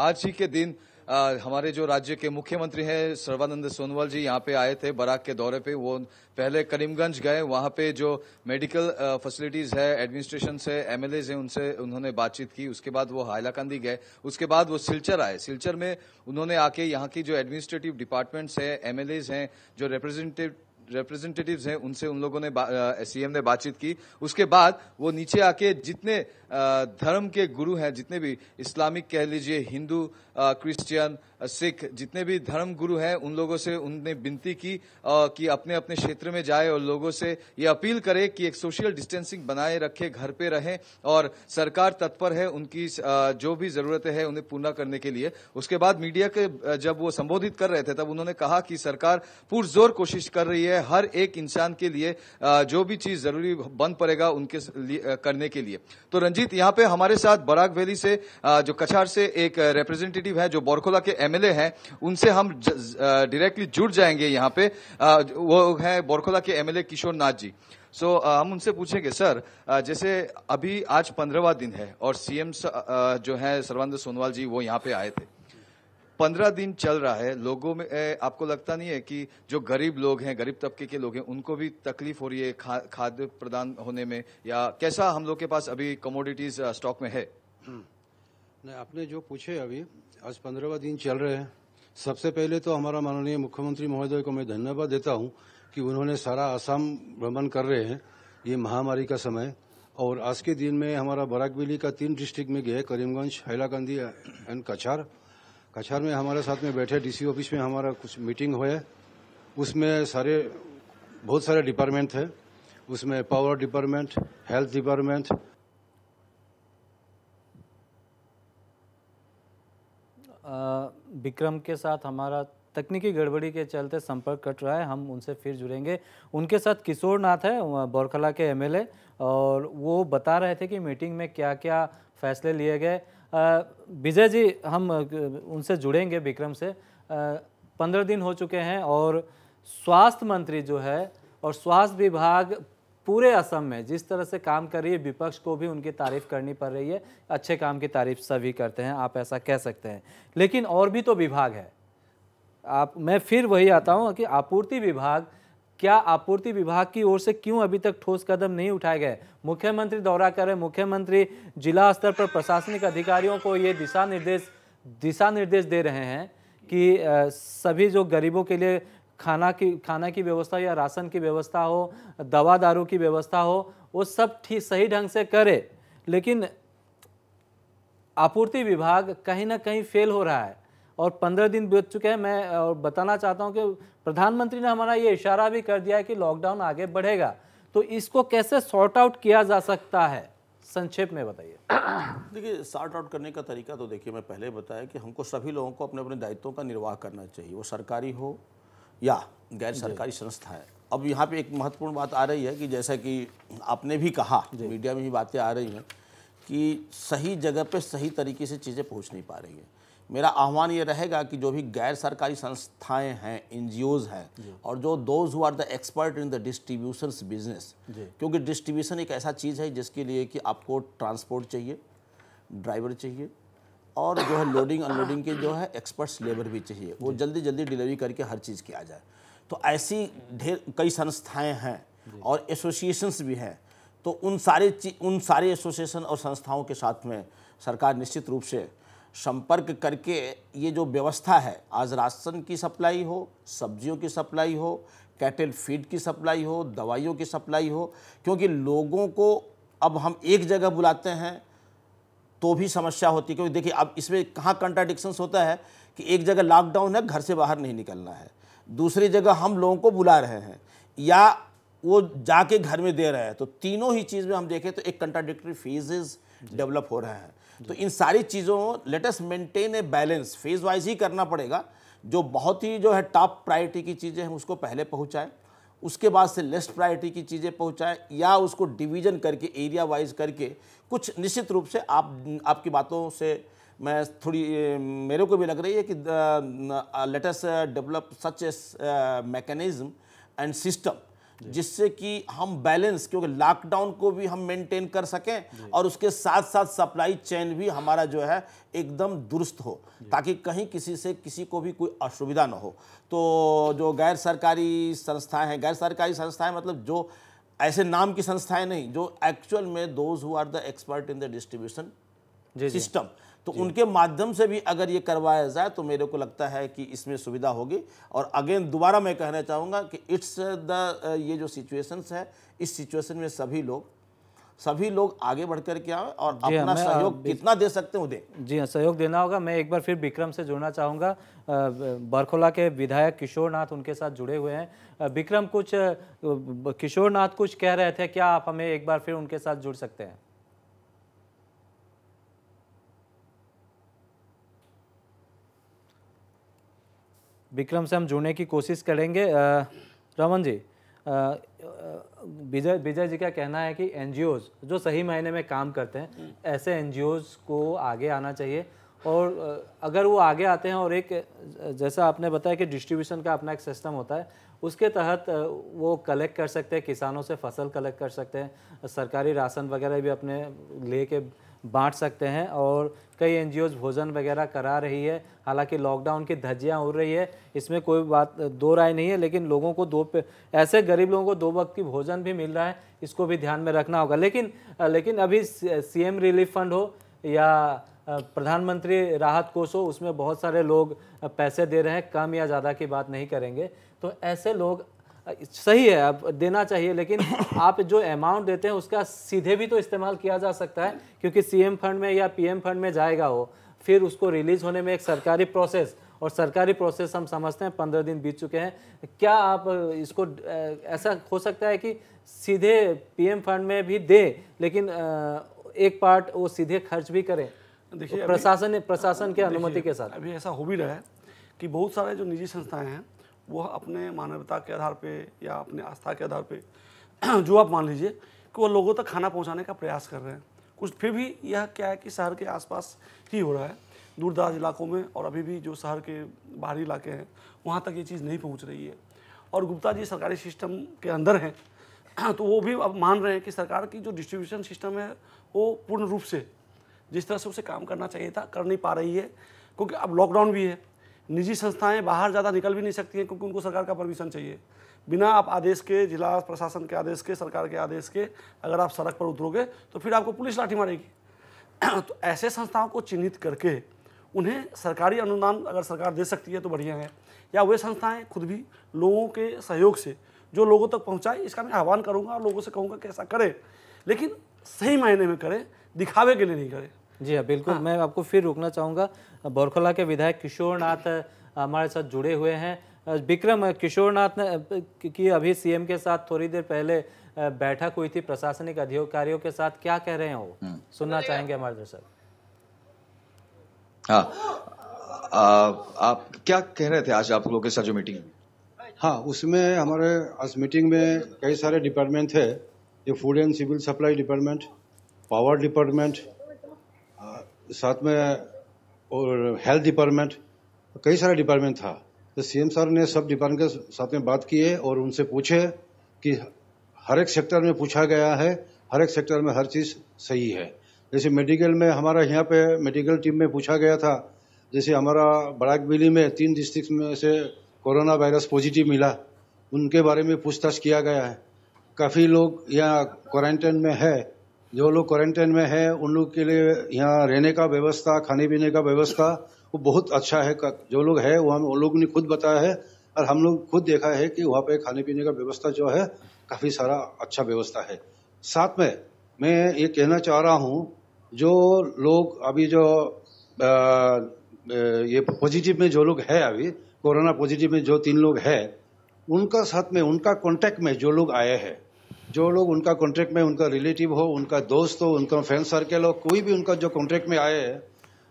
आज ही के दिन आ, हमारे जो राज्य के मुख्यमंत्री हैं सर्वानंद सोनवाल जी यहाँ पे आए थे बराक के दौरे पे वो पहले करीमगंज गए वहां पे जो मेडिकल फैसिलिटीज है एडमिनिस्ट्रेशन से एमएलए हैं उनसे उन्होंने बातचीत की उसके बाद वो हाइलाकांदी गए उसके बाद वो सिलचर आए सिलचर में उन्होंने आके यहाँ की जो एडमिनिस्ट्रेटिव डिपार्टमेंट्स है एमएलएज हैं जो रिप्रेजेंटेटिव रिप्रेजेंटेटिव हैं उनसे उन लोगों ने सीएम e ने बातचीत की उसके बाद वो नीचे आके जितने धर्म के गुरु हैं जितने भी इस्लामिक कह लीजिए हिंदू क्रिश्चियन सिख जितने भी धर्म गुरु हैं उन लोगों से उनने विनती की आ, कि अपने अपने क्षेत्र में जाए और लोगों से ये अपील करे कि एक सोशल डिस्टेंसिंग बनाए रखे घर पे रहें और सरकार तत्पर है उनकी जो भी जरूरतें हैं उन्हें पूरा करने के लिए उसके बाद मीडिया के जब वो संबोधित कर रहे थे तब उन्होंने कहा कि सरकार पुरजोर कोशिश कर रही है हर एक इंसान के लिए जो भी चीज जरूरी बन पड़ेगा उनके करने के लिए तो रंजीत यहां पे हमारे साथ बराग वैली से जो कछार से एक रिप्रेजेंटेटिव है जो बोरखोला के एम एमएलए हैं उनसे हम डायरेक्टली जुड़ जाएंगे यहाँ पे वो है बोरखोला के एमएलए किशोर नाथ जी सो so, हम उनसे पूछेंगे सर जैसे अभी आज पंद्रहवा दिन है और सीएम जो है सर्वानंद सोनवाल जी वो यहाँ पे आए थे पंद्रह दिन चल रहा है लोगों में आपको लगता नहीं है कि जो गरीब लोग हैं गरीब तबके के लोग हैं उनको भी तकलीफ हो रही है खा, खाद्य प्रदान होने में या कैसा हम लोग के पास अभी कमोडिटीज स्टॉक में है हम्म। नहीं आपने जो पूछे अभी आज पंद्रहवा दिन चल रहे हैं सबसे पहले तो हमारा माननीय मुख्यमंत्री महोदय को मैं धन्यवाद देता हूँ कि उन्होंने सारा आसाम भ्रमण कर रहे हैं ये महामारी का समय और आज के दिन में हमारा बराकबेली का तीन डिस्ट्रिक्ट में गए करीमगंज हैलाकंदी एंड कछार कछार में हमारे साथ में बैठे डीसी ऑफिस में हमारा कुछ मीटिंग हुए उसमें सारे बहुत सारे डिपार्टमेंट थे उसमें power department health department Vikram के साथ हमारा तकनीकी गड़बड़ी के चलते संपर्क कट रहा है हम उनसे फिर जुड़ेंगे उनके साथ किशोर नाथ है बौरखला के एमएलए और वो बता रहे थे कि मीटिंग में क्या क्या फैसले लिए गए विजय जी हम उनसे जुड़ेंगे विक्रम से पंद्रह दिन हो चुके हैं और स्वास्थ्य मंत्री जो है और स्वास्थ्य विभाग पूरे असम में जिस तरह से काम कर रही है विपक्ष को भी उनकी तारीफ करनी पड़ रही है अच्छे काम की तारीफ सभी करते हैं आप ऐसा कह सकते हैं लेकिन और भी तो विभाग है आप मैं फिर वही आता हूँ कि आपूर्ति विभाग क्या आपूर्ति विभाग की ओर से क्यों अभी तक ठोस कदम नहीं उठाए गए मुख्यमंत्री दौरा करें मुख्यमंत्री जिला स्तर पर प्रशासनिक अधिकारियों को ये दिशा निर्देश दिशा निर्देश दे रहे हैं कि सभी जो गरीबों के लिए खाना की खाना की व्यवस्था या राशन की व्यवस्था हो दवा दारू की व्यवस्था हो वो सब ठीक सही ढंग से करे लेकिन आपूर्ति विभाग कहीं ना कहीं फेल हो रहा है और पंद्रह दिन बीत चुके हैं मैं और बताना चाहता हूं कि प्रधानमंत्री ने हमारा ये इशारा भी कर दिया है कि लॉकडाउन आगे बढ़ेगा तो इसको कैसे सॉर्ट आउट किया जा सकता है संक्षेप में बताइए देखिए सॉर्ट आउट करने का तरीका तो देखिए मैं पहले बताया कि हमको सभी लोगों को अपने अपने दायित्वों का निर्वाह करना चाहिए वो सरकारी हो या गैर सरकारी संस्था है अब यहाँ पे एक महत्वपूर्ण बात आ रही है कि जैसा कि आपने भी कहा मीडिया में भी बातें आ रही हैं कि सही जगह पे सही तरीके से चीज़ें पहुँच नहीं पा रही हैं मेरा आह्वान ये रहेगा कि जो भी गैर सरकारी संस्थाएं हैं एन जी हैं और जो those who are the expert in the distribution business क्योंकि डिस्ट्रीब्यूशन एक ऐसा चीज़ है जिसके लिए कि आपको ट्रांसपोर्ट चाहिए ड्राइवर चाहिए और जो है लोडिंग अनलोडिंग के जो है एक्सपर्ट्स लेबर भी चाहिए वो जल्दी जल्दी डिलीवरी करके हर चीज़ की आ जाए तो ऐसी ढेर कई संस्थाएं हैं और एसोसिएशंस भी हैं तो उन सारे उन सारे एसोसिएशन और संस्थाओं के साथ में सरकार निश्चित रूप से संपर्क करके ये जो व्यवस्था है आज राशन की सप्लाई हो सब्जियों की सप्लाई हो कैटल फीड की सप्लाई हो दवाइयों की सप्लाई हो क्योंकि लोगों को अब हम एक जगह बुलाते हैं तो भी समस्या होती है क्योंकि देखिए अब इसमें कहाँ कंट्राडिक्शंस होता है कि एक जगह लॉकडाउन है घर से बाहर नहीं निकलना है दूसरी जगह हम लोगों को बुला रहे हैं या वो जाके घर में दे रहे हैं तो तीनों ही चीज़ में हम देखें तो एक कंट्राडिक्टरी फेजेज डेवलप हो रहे हैं तो इन सारी चीज़ों latest maintain a balance phase wise ही करना पड़ेगा जो बहुत ही जो है टॉप प्रायोरिटी की चीज़ें हैं उसको पहले पहुँचाएँ उसके बाद से लेस्ट प्रायोरिटी की चीज़ें पहुँचाएँ या उसको डिवीजन करके एरिया वाइज करके कुछ निश्चित रूप से आप आपकी बातों से मैं थोड़ी मेरे को भी लग रही है कि latest develop such as mechanism and system जिससे कि हम बैलेंस क्योंकि लॉकडाउन को भी हम मेंटेन कर सकें और उसके साथ साथ सप्लाई चेन भी हमारा जो है एकदम दुरुस्त हो ताकि कहीं किसी से किसी को भी कोई असुविधा ना हो तो जो गैर सरकारी संस्थाएं हैं गैर सरकारी संस्थाएं मतलब जो ऐसे नाम की संस्थाएं नहीं जो एक्चुअल में those who are the expert in the distribution system तो उनके माध्यम से भी अगर ये करवाया जाए तो मेरे को लगता है कि इसमें सुविधा होगी और अगेन दोबारा मैं कहना चाहूँगा कि इट्स द ये जो सिचुएशंस है इस सिचुएशन में सभी लोग सभी लोग आगे बढ़ कर के आए और अपना सहयोग कितना दे सकते हैं दें जी हाँ सहयोग देना होगा मैं एक बार फिर विक्रम से जुड़ना चाहूँगा बरखोला के विधायक किशोर नाथ उनके साथ जुड़े हुए हैं विक्रम कुछ किशोर नाथ कुछ कह रहे थे क्या आप हमें एक बार फिर उनके साथ जुड़ सकते हैं विक्रम से हम जुड़ने की कोशिश करेंगे रमन जी विजय विजय जी का कहना है कि एन जो सही मायने में काम करते हैं ऐसे एन को आगे आना चाहिए और अगर वो आगे आते हैं और एक जैसा आपने बताया कि डिस्ट्रीब्यूशन का अपना एक सिस्टम होता है उसके तहत वो कलेक्ट कर सकते हैं किसानों से फसल कलेक्ट कर सकते हैं सरकारी राशन वगैरह भी अपने ले के बाँट सकते हैं और कई एन भोजन वगैरह करा रही है हालांकि लॉकडाउन की धज्जियाँ उड़ रही है इसमें कोई बात दो राय नहीं है लेकिन लोगों को दो ऐसे गरीब लोगों को दो वक्त की भोजन भी मिल रहा है इसको भी ध्यान में रखना होगा लेकिन लेकिन अभी सी रिलीफ फंड हो या प्रधानमंत्री राहत कोष हो उसमें बहुत सारे लोग पैसे दे रहे हैं कम या ज़्यादा की बात नहीं करेंगे तो ऐसे लोग सही है आप देना चाहिए लेकिन *laughs* आप जो अमाउंट देते हैं उसका सीधे भी तो इस्तेमाल किया जा सकता है क्योंकि सीएम फंड में या पीएम फंड में जाएगा वो फिर उसको रिलीज होने में एक सरकारी प्रोसेस और सरकारी प्रोसेस हम समझते हैं पंद्रह दिन बीत चुके हैं क्या आप इसको ऐसा हो सकता है कि सीधे पीएम फंड में भी दे लेकिन एक पार्ट वो सीधे खर्च भी करें देखिए प्रशासन प्रशासन के हाँ, अनुमति के साथ अभी ऐसा हो भी रहा है कि बहुत सारे जो निजी संस्थाएं हैं वह अपने मानवता के आधार पे या अपने आस्था के आधार पे *clears throat* जो आप मान लीजिए कि वो लोगों तक खाना पहुंचाने का प्रयास कर रहे हैं कुछ फिर भी यह क्या है कि शहर के आसपास ही हो रहा है दूरदराज इलाकों में और अभी भी जो शहर के बाहरी इलाके हैं वहाँ तक ये चीज़ नहीं पहुँच रही है और गुप्ता जी सरकारी सिस्टम के अंदर हैं *clears throat* तो वो भी अब मान रहे हैं कि सरकार की जो डिस्ट्रीब्यूशन सिस्टम है वो पूर्ण रूप से जिस तरह से उसे काम करना चाहिए था कर नहीं पा रही है क्योंकि अब लॉकडाउन भी है निजी संस्थाएं बाहर ज़्यादा निकल भी नहीं सकती हैं क्योंकि उनको सरकार का परमिशन चाहिए बिना आप आदेश के जिला प्रशासन के आदेश के सरकार के आदेश के अगर आप सड़क पर उतरोगे तो फिर आपको पुलिस लाठी मारेगी *clears throat* तो ऐसे संस्थाओं को चिन्हित करके उन्हें सरकारी अनुदान अगर सरकार दे सकती है तो बढ़िया है या वे संस्थाएँ खुद भी लोगों के सहयोग से जो लोगों तक पहुँचाए इसका मैं आह्वान करूँगा और लोगों से कहूँगा कि ऐसा करें लेकिन सही मायने में करें दिखावे के लिए नहीं करें जी हाँ बिल्कुल हाँ। मैं आपको फिर रोकना चाहूँगा बोरखोला के विधायक किशोर नाथ हमारे साथ जुड़े हुए हैं विक्रम किशोर नाथ ने की अभी सीएम के साथ थोड़ी देर पहले बैठक हुई थी प्रशासनिक अधिकारियों के साथ क्या कह रहे हैं वो हम्म। सुनना चाहेंगे हमारे दर्शक हाँ आप क्या कह रहे थे आज आप लोगों के साथ जो मीटिंग हाँ उसमें हमारे आज मीटिंग में कई सारे डिपार्टमेंट थे जो food and civil supply department power department साथ में और हेल्थ डिपार्टमेंट कई सारे डिपार्टमेंट था तो सीएम सर ने सब डिपार्टमेंट के साथ में बात की है और उनसे पूछे कि हर एक सेक्टर में पूछा गया है हर एक सेक्टर में हर चीज़ सही है जैसे मेडिकल में हमारा यहाँ पे मेडिकल टीम में पूछा गया था जैसे हमारा बड़ाकबेली में तीन डिस्ट्रिक्ट में से कोरोना वायरस पॉजिटिव मिला उनके बारे में पूछताछ किया गया है काफ़ी लोग यहाँ क्वारंटाइन में है जो लोग क्वारंटाइन में है उन लोग के लिए यहाँ रहने का व्यवस्था खाने पीने का व्यवस्था वो बहुत अच्छा है जो लोग है वो हम उन लोग ने खुद बताया है और हम लोग खुद देखा है कि वहाँ पे खाने पीने का व्यवस्था जो है काफ़ी सारा अच्छा व्यवस्था है साथ में मैं ये कहना चाह रहा हूँ जो लोग अभी जो आ, ये पॉजिटिव में जो लोग है अभी कोरोना पॉजिटिव में जो तीन लोग है उनका साथ में उनका कॉन्टेक्ट में जो लोग आए हैं जो लोग उनका कॉन्ट्रैक्ट में उनका रिलेटिव हो उनका दोस्त हो उनका फ्रेंड सर्कल हो कोई भी उनका जो कॉन्ट्रैक्ट में आए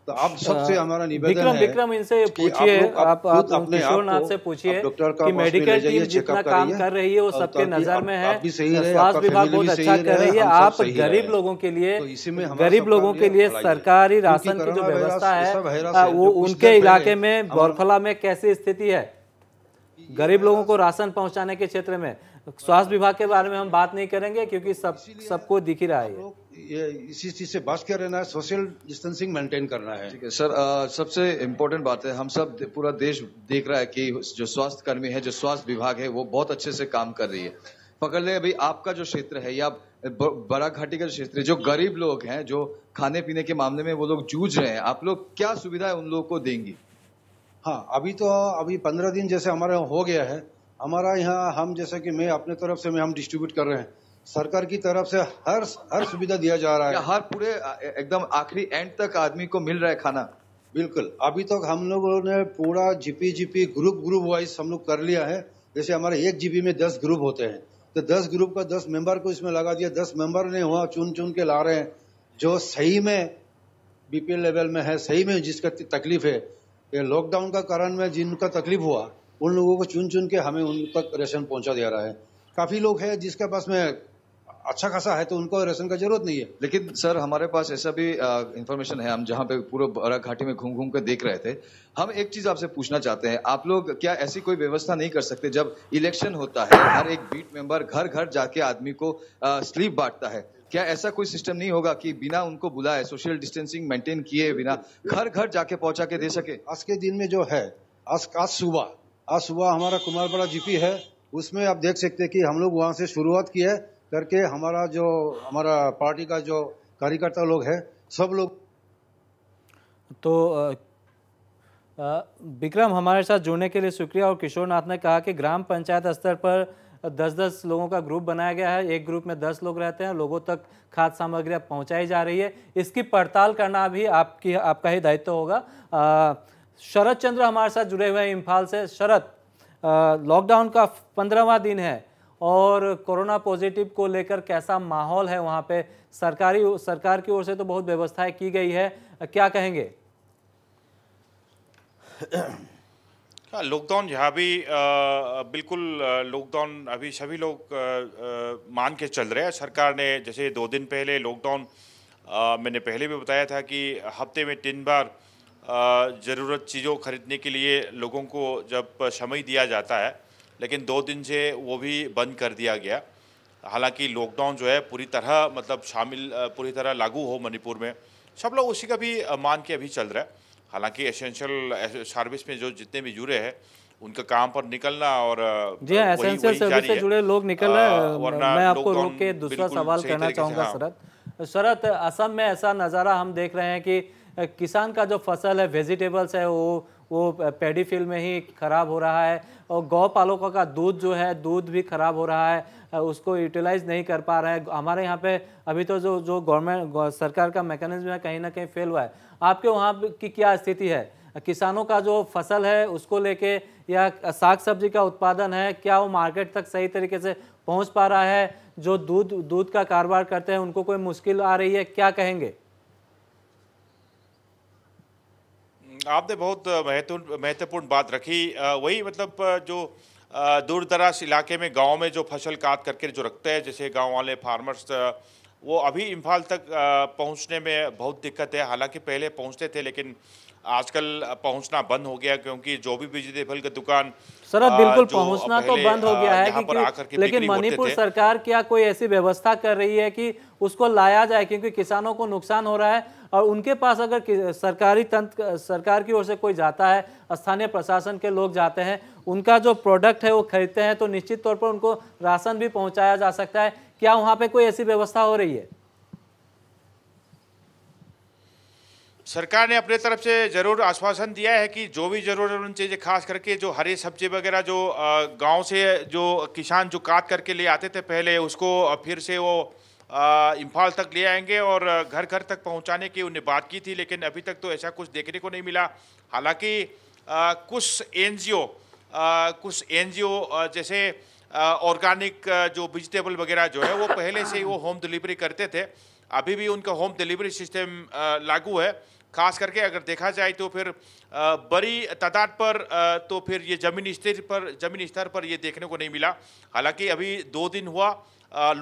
तो आप सबसे हाँ। हमारा निवेदन है विक्रम इनसे पूछिए आप, आप, आप अपने किशोरनाथ से पूछिए कि मेडिकल टीम जितना काम कर रही है वो सबके नजर में है तो स्वास्थ्य विभाग बहुत अच्छा कर रही है आप गरीब लोगों के लिए तो गरीब लोगों के लिए सरकारी राशन की जो व्यवस्था है हाँ, वो उनके इलाके में बौरखला में कैसी स्थिति है गरीब लोगों को राशन पहुंचाने के क्षेत्र में स्वास्थ्य विभाग के बारे में हम बात नहीं करेंगे क्योंकि सब सबको दिख ही रहा है ये इसी चीज से बात कर रहना है सोशल डिस्टेंसिंग मेंटेन करना है ठीक है सर आ, सबसे इम्पोर्टेंट बात है हम सब पूरा देश देख रहा है कि जो स्वास्थ्य कर्मी है जो स्वास्थ्य विभाग है वो बहुत अच्छे से काम कर रही है पकड़ ले अभी आपका जो क्षेत्र है या बड़ा घाटी का क्षेत्र है जो गरीब लोग हैं जो खाने पीने के मामले में वो लोग जूझ रहे हैं आप लोग क्या सुविधा उन लोगों को देंगी हाँ अभी तो अभी पंद्रह दिन जैसे हमारे हो गया है हमारा यहाँ हम जैसे कि मैं अपने तरफ से मैं हम डिस्ट्रीब्यूट कर रहे हैं सरकार की तरफ से हर हर सुविधा दिया जा रहा है हर पूरे एकदम आखिरी एंड तक आदमी को मिल रहा है खाना बिल्कुल अभी तक हम लोगों ने पूरा GP GP group group wise हम लोग कर लिया है जैसे हमारे एक जीपी में दस ग्रुप होते हैं तो दस ग्रुप का दस मेंबर को इसमें लगा दिया दस मेंबर ने हुआ चुन चुन के ला रहे हैं जो सही में बीपीएल लेवल में है सही में जिसका तकलीफ है ये लॉकडाउन का कारण में जिनका तकलीफ हुआ उन लोगों को चुन चुन के हमें उन तक राशन पहुंचा दिया रहा है काफ़ी लोग हैं जिसके पास में अच्छा खासा है तो उनको राशन का जरूरत नहीं है लेकिन सर हमारे पास ऐसा भी इंफॉर्मेशन है हम जहाँ पे पूरे बरा घाटी में घूम घूम कर देख रहे थे हम एक चीज आपसे पूछना चाहते हैं आप लोग क्या ऐसी कोई व्यवस्था नहीं कर सकते जब इलेक्शन होता है हर एक बीट मेंबर घर घर जाके आदमी को स्लीप बांटता है क्या ऐसा कोई सिस्टम नहीं होगा कि बिना उनको बुलाए सोशल डिस्टेंसिंग मेंटेन किए बिना घर घर जाके पहुंचा के दे सके आज के दिन में जो है आज आज सुबह आज सुबह हमारा कुमारपाड़ा जीपी है उसमें आप देख सकते हैं कि हम लोग वहाँ से शुरुआत की है करके हमारा जो हमारा पार्टी का जो कार्यकर्ता लोग है सब लोग तो विक्रम हमारे साथ जुड़ने के लिए शुक्रिया और किशोर नाथ ने कहा कि ग्राम पंचायत स्तर पर दस दस लोगों का ग्रुप बनाया गया है एक ग्रुप में दस लोग रहते हैं लोगों तक खाद्य सामग्रियाँ पहुँचाई जा रही है इसकी पड़ताल करना भी आपकी आपका ही दायित्व होगा आ, शरद चंद्र हमारे साथ जुड़े हुए हैं इम्फाल से शरद लॉकडाउन का पंद्रहवा दिन है और कोरोना पॉजिटिव को लेकर कैसा माहौल है वहाँ पे सरकारी सरकार की ओर से तो बहुत व्यवस्थाएं की गई है क्या कहेंगे लॉकडाउन *clears throat* यहाँ भी आ, बिल्कुल लॉकडाउन अभी सभी लोग आ, मान के चल रहे हैं सरकार ने जैसे दो दिन पहले लॉकडाउन मैंने पहले भी बताया था कि हफ्ते में तीन बार ज़रूरत चीज़ों खरीदने के लिए लोगों को जब समय दिया जाता है लेकिन दो दिन से वो भी बंद कर दिया गया हालांकि लॉकडाउन जो है पूरी तरह मतलब शामिल पूरी तरह लागू हो मणिपुर में सब लोग उसी का भी मान के अभी चल रहा है हालांकि एसेंशियल सर्विस में जो जितने भी जुड़े हैं उनका काम पर निकलना और जी एसेंशियल हाँ, सर्विस से जुड़े लोग निकल रहे हैं मैं आपको रोक के दूसरा सवाल करना चाहूँगा हाँ। शरद शरत असम में ऐसा नज़ारा हम देख रहे हैं कि किसान का जो फसल है वेजिटेबल्स है वो वो पैडी में ही ख़राब हो रहा है और गौ पालकों का दूध जो है दूध भी ख़राब हो रहा है उसको यूटिलाइज नहीं कर पा रहा है हमारे यहाँ पे अभी तो जो जो गवर्नमेंट सरकार का मैकेनिज्म है कहीं ना कहीं फेल हुआ है आपके वहाँ की क्या स्थिति है किसानों का जो फसल है उसको लेके या साग सब्जी का उत्पादन है क्या वो मार्केट तक सही तरीके से पहुँच पा रहा है जो दूध दूध का कारोबार करते हैं उनको कोई मुश्किल आ रही है क्या कहेंगे आपने बहुत महत्वपूर्ण महत्वपूर्ण बात रखी वही मतलब जो दूर दराज इलाके में गांव में जो फसल काट करके जो रखते हैं जैसे गांव वाले फार्मर्स वो अभी इम्फाल तक पहुंचने में बहुत दिक्कत है हालांकि पहले पहुंचते थे लेकिन आजकल पहुंचना बंद हो गया क्योंकि जो भी वेजिटेबल का दुकान सर बिल्कुल पहुंचना तो बंद हो गया है कि लेकिन मणिपुर सरकार क्या कोई ऐसी व्यवस्था कर रही है कि उसको लाया जाए क्योंकि किसानों को नुकसान हो रहा है और उनके पास अगर सरकारी तंत्र सरकार की ओर से कोई जाता है स्थानीय प्रशासन के लोग जाते हैं उनका जो प्रोडक्ट है वो खरीदते हैं तो निश्चित तौर पर उनको राशन भी पहुँचाया जा सकता है क्या वहाँ पर कोई ऐसी व्यवस्था हो रही है सरकार ने अपने तरफ से ज़रूर आश्वासन दिया है कि जो भी ज़रूरतमंद चीज़ें खास करके जो हरी सब्जी वगैरह जो गांव से जो किसान जो काट करके ले आते थे पहले उसको फिर से वो इम्फाल तक ले आएंगे और घर घर तक पहुंचाने की उन्हें बात की थी लेकिन अभी तक तो ऐसा कुछ देखने को नहीं मिला हालांकि कुछ एन कुछ एन जैसे ऑर्गेनिक जो वेजिटेबल वगैरह जो है वो पहले से वो होम डिलीवरी करते थे अभी भी उनका होम डिलीवरी सिस्टम लागू है खास करके अगर देखा जाए तो फिर बड़ी तादाद पर तो फिर ये जमीन स्तर पर जमीन स्तर पर ये देखने को नहीं मिला हालांकि अभी दो दिन हुआ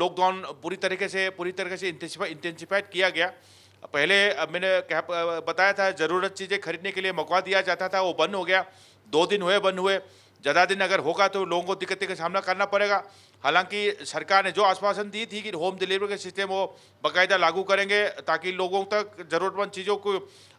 लॉकडाउन पूरी तरीके से पूरी तरीके से इंटेंसिफाइड किया गया पहले मैंने कह बताया था ज़रूरत चीज़ें खरीदने के लिए मौका दिया जाता था वो बंद हो गया दो दिन हुए बंद हुए ज़्यादा दिन अगर होगा तो लोगों को दिक्कतें का सामना करना पड़ेगा हालांकि सरकार ने जो आश्वासन दी थी कि होम डिलीवरी का सिस्टम वो बाकायदा लागू करेंगे ताकि लोगों तक जरूरतमंद चीजों को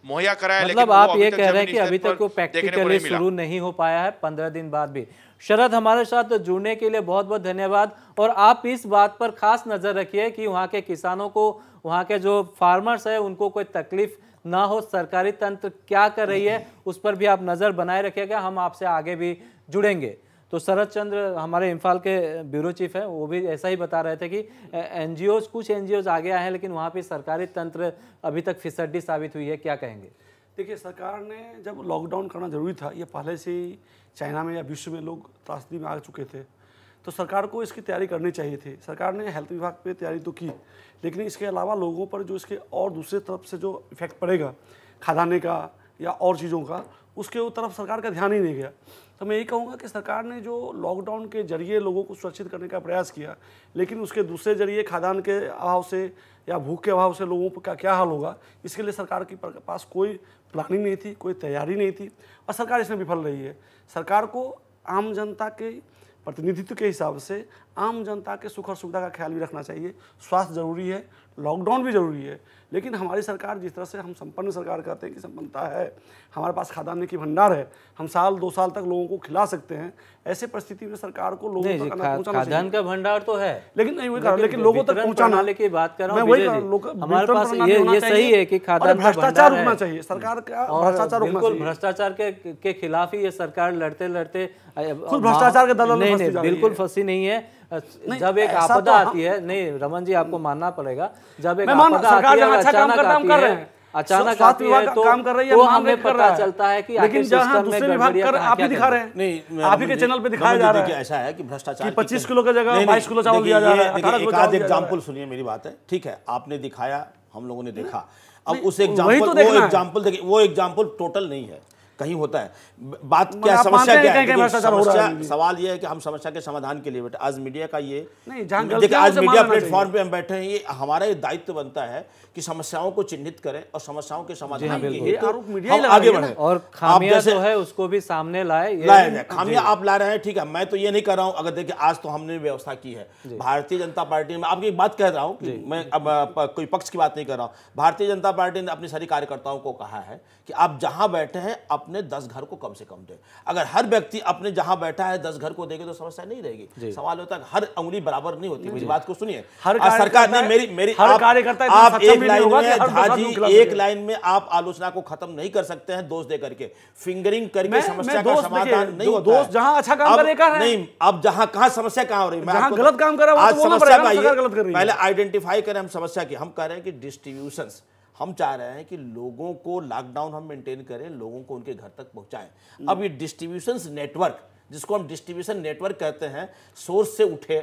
मुहैया कराया मतलब लेकिन आप ये कह रहे हैं कि अभी तक वो प्रैक्टिकली शुरू नहीं हो पाया है पंद्रह दिन बाद भी शरद हमारे साथ जुड़ने के लिए बहुत बहुत धन्यवाद और आप इस बात पर खास नज़र रखिए कि वहाँ के किसानों को वहाँ के जो फार्मर्स है उनको कोई तकलीफ ना हो सरकारी तंत्र क्या कर रही है उस पर भी आप नज़र बनाए रखिएगा हम आपसे आगे भी जुड़ेंगे तो शरद चंद्र हमारे इम्फाल के ब्यूरो चीफ हैं वो भी ऐसा ही बता रहे थे कि एन कुछ एन आगे आए हैं लेकिन वहाँ पर सरकारी तंत्र अभी तक फिसड्डी साबित हुई है क्या कहेंगे देखिए सरकार ने जब लॉकडाउन करना जरूरी था ये पहले से ही चाइना में या विश्व में लोग त्रासदी में आ चुके थे तो सरकार को इसकी तैयारी करनी चाहिए थी सरकार ने हेल्थ विभाग पे तैयारी तो की लेकिन इसके अलावा लोगों पर जो इसके और दूसरे तरफ से जो इफेक्ट पड़ेगा खादाने का या और चीज़ों का उसके तरफ सरकार का ध्यान ही नहीं गया तो मैं यही कहूँगा कि सरकार ने जो लॉकडाउन के जरिए लोगों को सुरक्षित करने का प्रयास किया लेकिन उसके दूसरे जरिए खादान के अभाव से या भूख के अभाव से लोगों का क्या हाल होगा इसके लिए सरकार के पास कोई प्लानिंग नहीं थी कोई तैयारी नहीं थी और सरकार इसमें विफल रही है सरकार को आम जनता के प्रतिनिधित्व के हिसाब से आम जनता के सुख और सुविधा का ख्याल भी रखना चाहिए स्वास्थ्य जरूरी है लॉकडाउन भी जरूरी है लेकिन हमारी सरकार जिस तरह से हम संपन्न सरकार कहते हैं कि संपन्नता है हमारे पास खादान्य की भंडार है हम साल दो साल तक लोगों को खिला सकते हैं ऐसे परिस्थिति में सरकार को लोगों तक खादान का भंडार तो है लेकिन नहीं वही लेकिन, लेकिन लोगों तक पहुंचाना की बात कर रहा हूँ हमारे पास ये ये सही है कि खादान भ्रष्टाचार रुकना चाहिए सरकार का भ्रष्टाचार चाहिए भ्रष्टाचार के खिलाफ ही ये सरकार लड़ते लड़ते खुद भ्रष्टाचार के दल बिल्कुल फंसी नहीं है जब एक आपदा तो आती हाँ। है नहीं रमन जी आपको मानना पड़ेगा जब एक आपदा अचानक आती है तो काम कर रही है हमें पता चलता है कि लेकिन जहां दूसरे विभाग कर आप ही दिखा रहे हैं नहीं आप ही के चैनल पे दिखाया जा रहा है ऐसा है कि भ्रष्टाचार पच्चीस किलो का जगह बाईस किलो चावल दिया जा रहा है एग्जाम्पल सुनिए मेरी बात है ठीक है आपने दिखाया हम लोगों ने देखा अब उस एग्जाम्पल तो वो एग्जाम्पल देखिए वो एग्जाम्पल टोटल नहीं है कहीं होता है बात मतलब क्या समस्या क्या है सवाल यह है कि हम समस्या के समाधान के लिए बैठे आज मीडिया का ये देखिए आज मीडिया प्लेटफॉर्म पे हम बैठे हैं ये हमारा ये दायित्व बनता है कि समस्याओं को चिन्हित करें और समस्याओं के हाँ, समाधान के लिए आगे बढ़े और खामियां जो है उसको भी सामने लाए लाए जाए खामियां आप ला रहे हैं ठीक है मैं तो ये नहीं कर रहा हूँ अगर देखिए आज तो हमने व्यवस्था की है भारतीय जनता पार्टी में आपकी बात कह रहा हूँ मैं अब कोई पक्ष की बात नहीं कर रहा हूँ भारतीय जनता पार्टी ने अपने सारी कार्यकर्ताओं को कहा है कि आप जहाँ बैठे हैं अपने अपने दस घर को कम से कम दे अगर हर व्यक्ति अपने जहां बैठा है दस घर को देगा तो समस्या नहीं रहेगी सवाल होता है हर उंगली बराबर नहीं होती मेरी बात को सुनिए सरकार ने मेरी मेरी आप तो एक लाइन में एक लाइन में आप आलोचना को खत्म नहीं कर सकते हैं दोष दे करके फिंगरिंग करके समस्या का समाधान नहीं होता दोष जहाँ अच्छा काम करेगा नहीं अब जहां कहा समस्या कहां हो रही है गलत काम कर रहा है तो पहले आइडेंटिफाई करें हम समस्या की हम कह रहे हैं कि डिस्ट्रीब्यूशन हम चाह रहे हैं कि लोगों को लॉकडाउन हम मेंटेन करें लोगों को उनके घर तक पहुंचाएं हम्म। अब ये डिस्ट्रीब्यूशन नेटवर्क जिसको हम डिस्ट्रीब्यूशन नेटवर्क कहते हैं सोर्स से उठे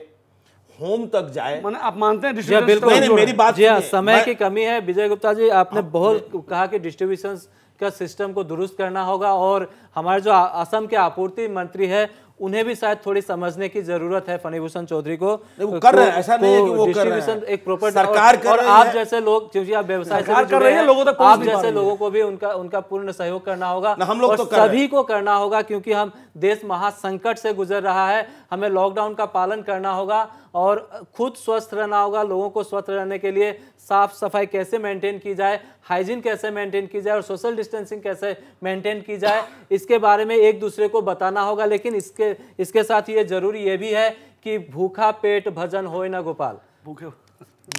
होम तक जाए मैंने आप मानते हैं बिल्कुल नहीं, मेरी बात जी हाँ, समय की कमी है विजय गुप्ता जी आपने बहुत कहा कि डिस्ट्रीब्यूशन का सिस्टम को दुरुस्त करना होगा और हमारे जो असम के आपूर्ति मंत्री है उन्हें भी शायद थोड़ी समझने की जरूरत है फणीभूषण चौधरी को वो कर रहे हैं ऐसा नहीं है कि तो वो कर रहे हैं एक और आप जैसे लोग क्योंकि आप व्यवसाय से कर रहे हैं लोगों तक आप जैसे लोगों को भी उनका उनका पूर्ण सहयोग करना होगा हम लोग तो सभी को करना होगा क्योंकि हम देश महासंकट से गुजर रहा है हमें लॉकडाउन का पालन करना होगा और खुद स्वस्थ रहना होगा लोगों को स्वस्थ रहने के लिए साफ सफाई कैसे मेंटेन की जाए हाइजीन कैसे मेंटेन की जाए और सोशल डिस्टेंसिंग कैसे मेंटेन की जाए इसके बारे में एक दूसरे को बताना होगा लेकिन इसके इसके साथ ये जरूरी ये भी है कि भूखा पेट भजन हो ना गोपाल भूखे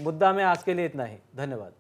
मुद्दा में आज के लिए इतना ही धन्यवाद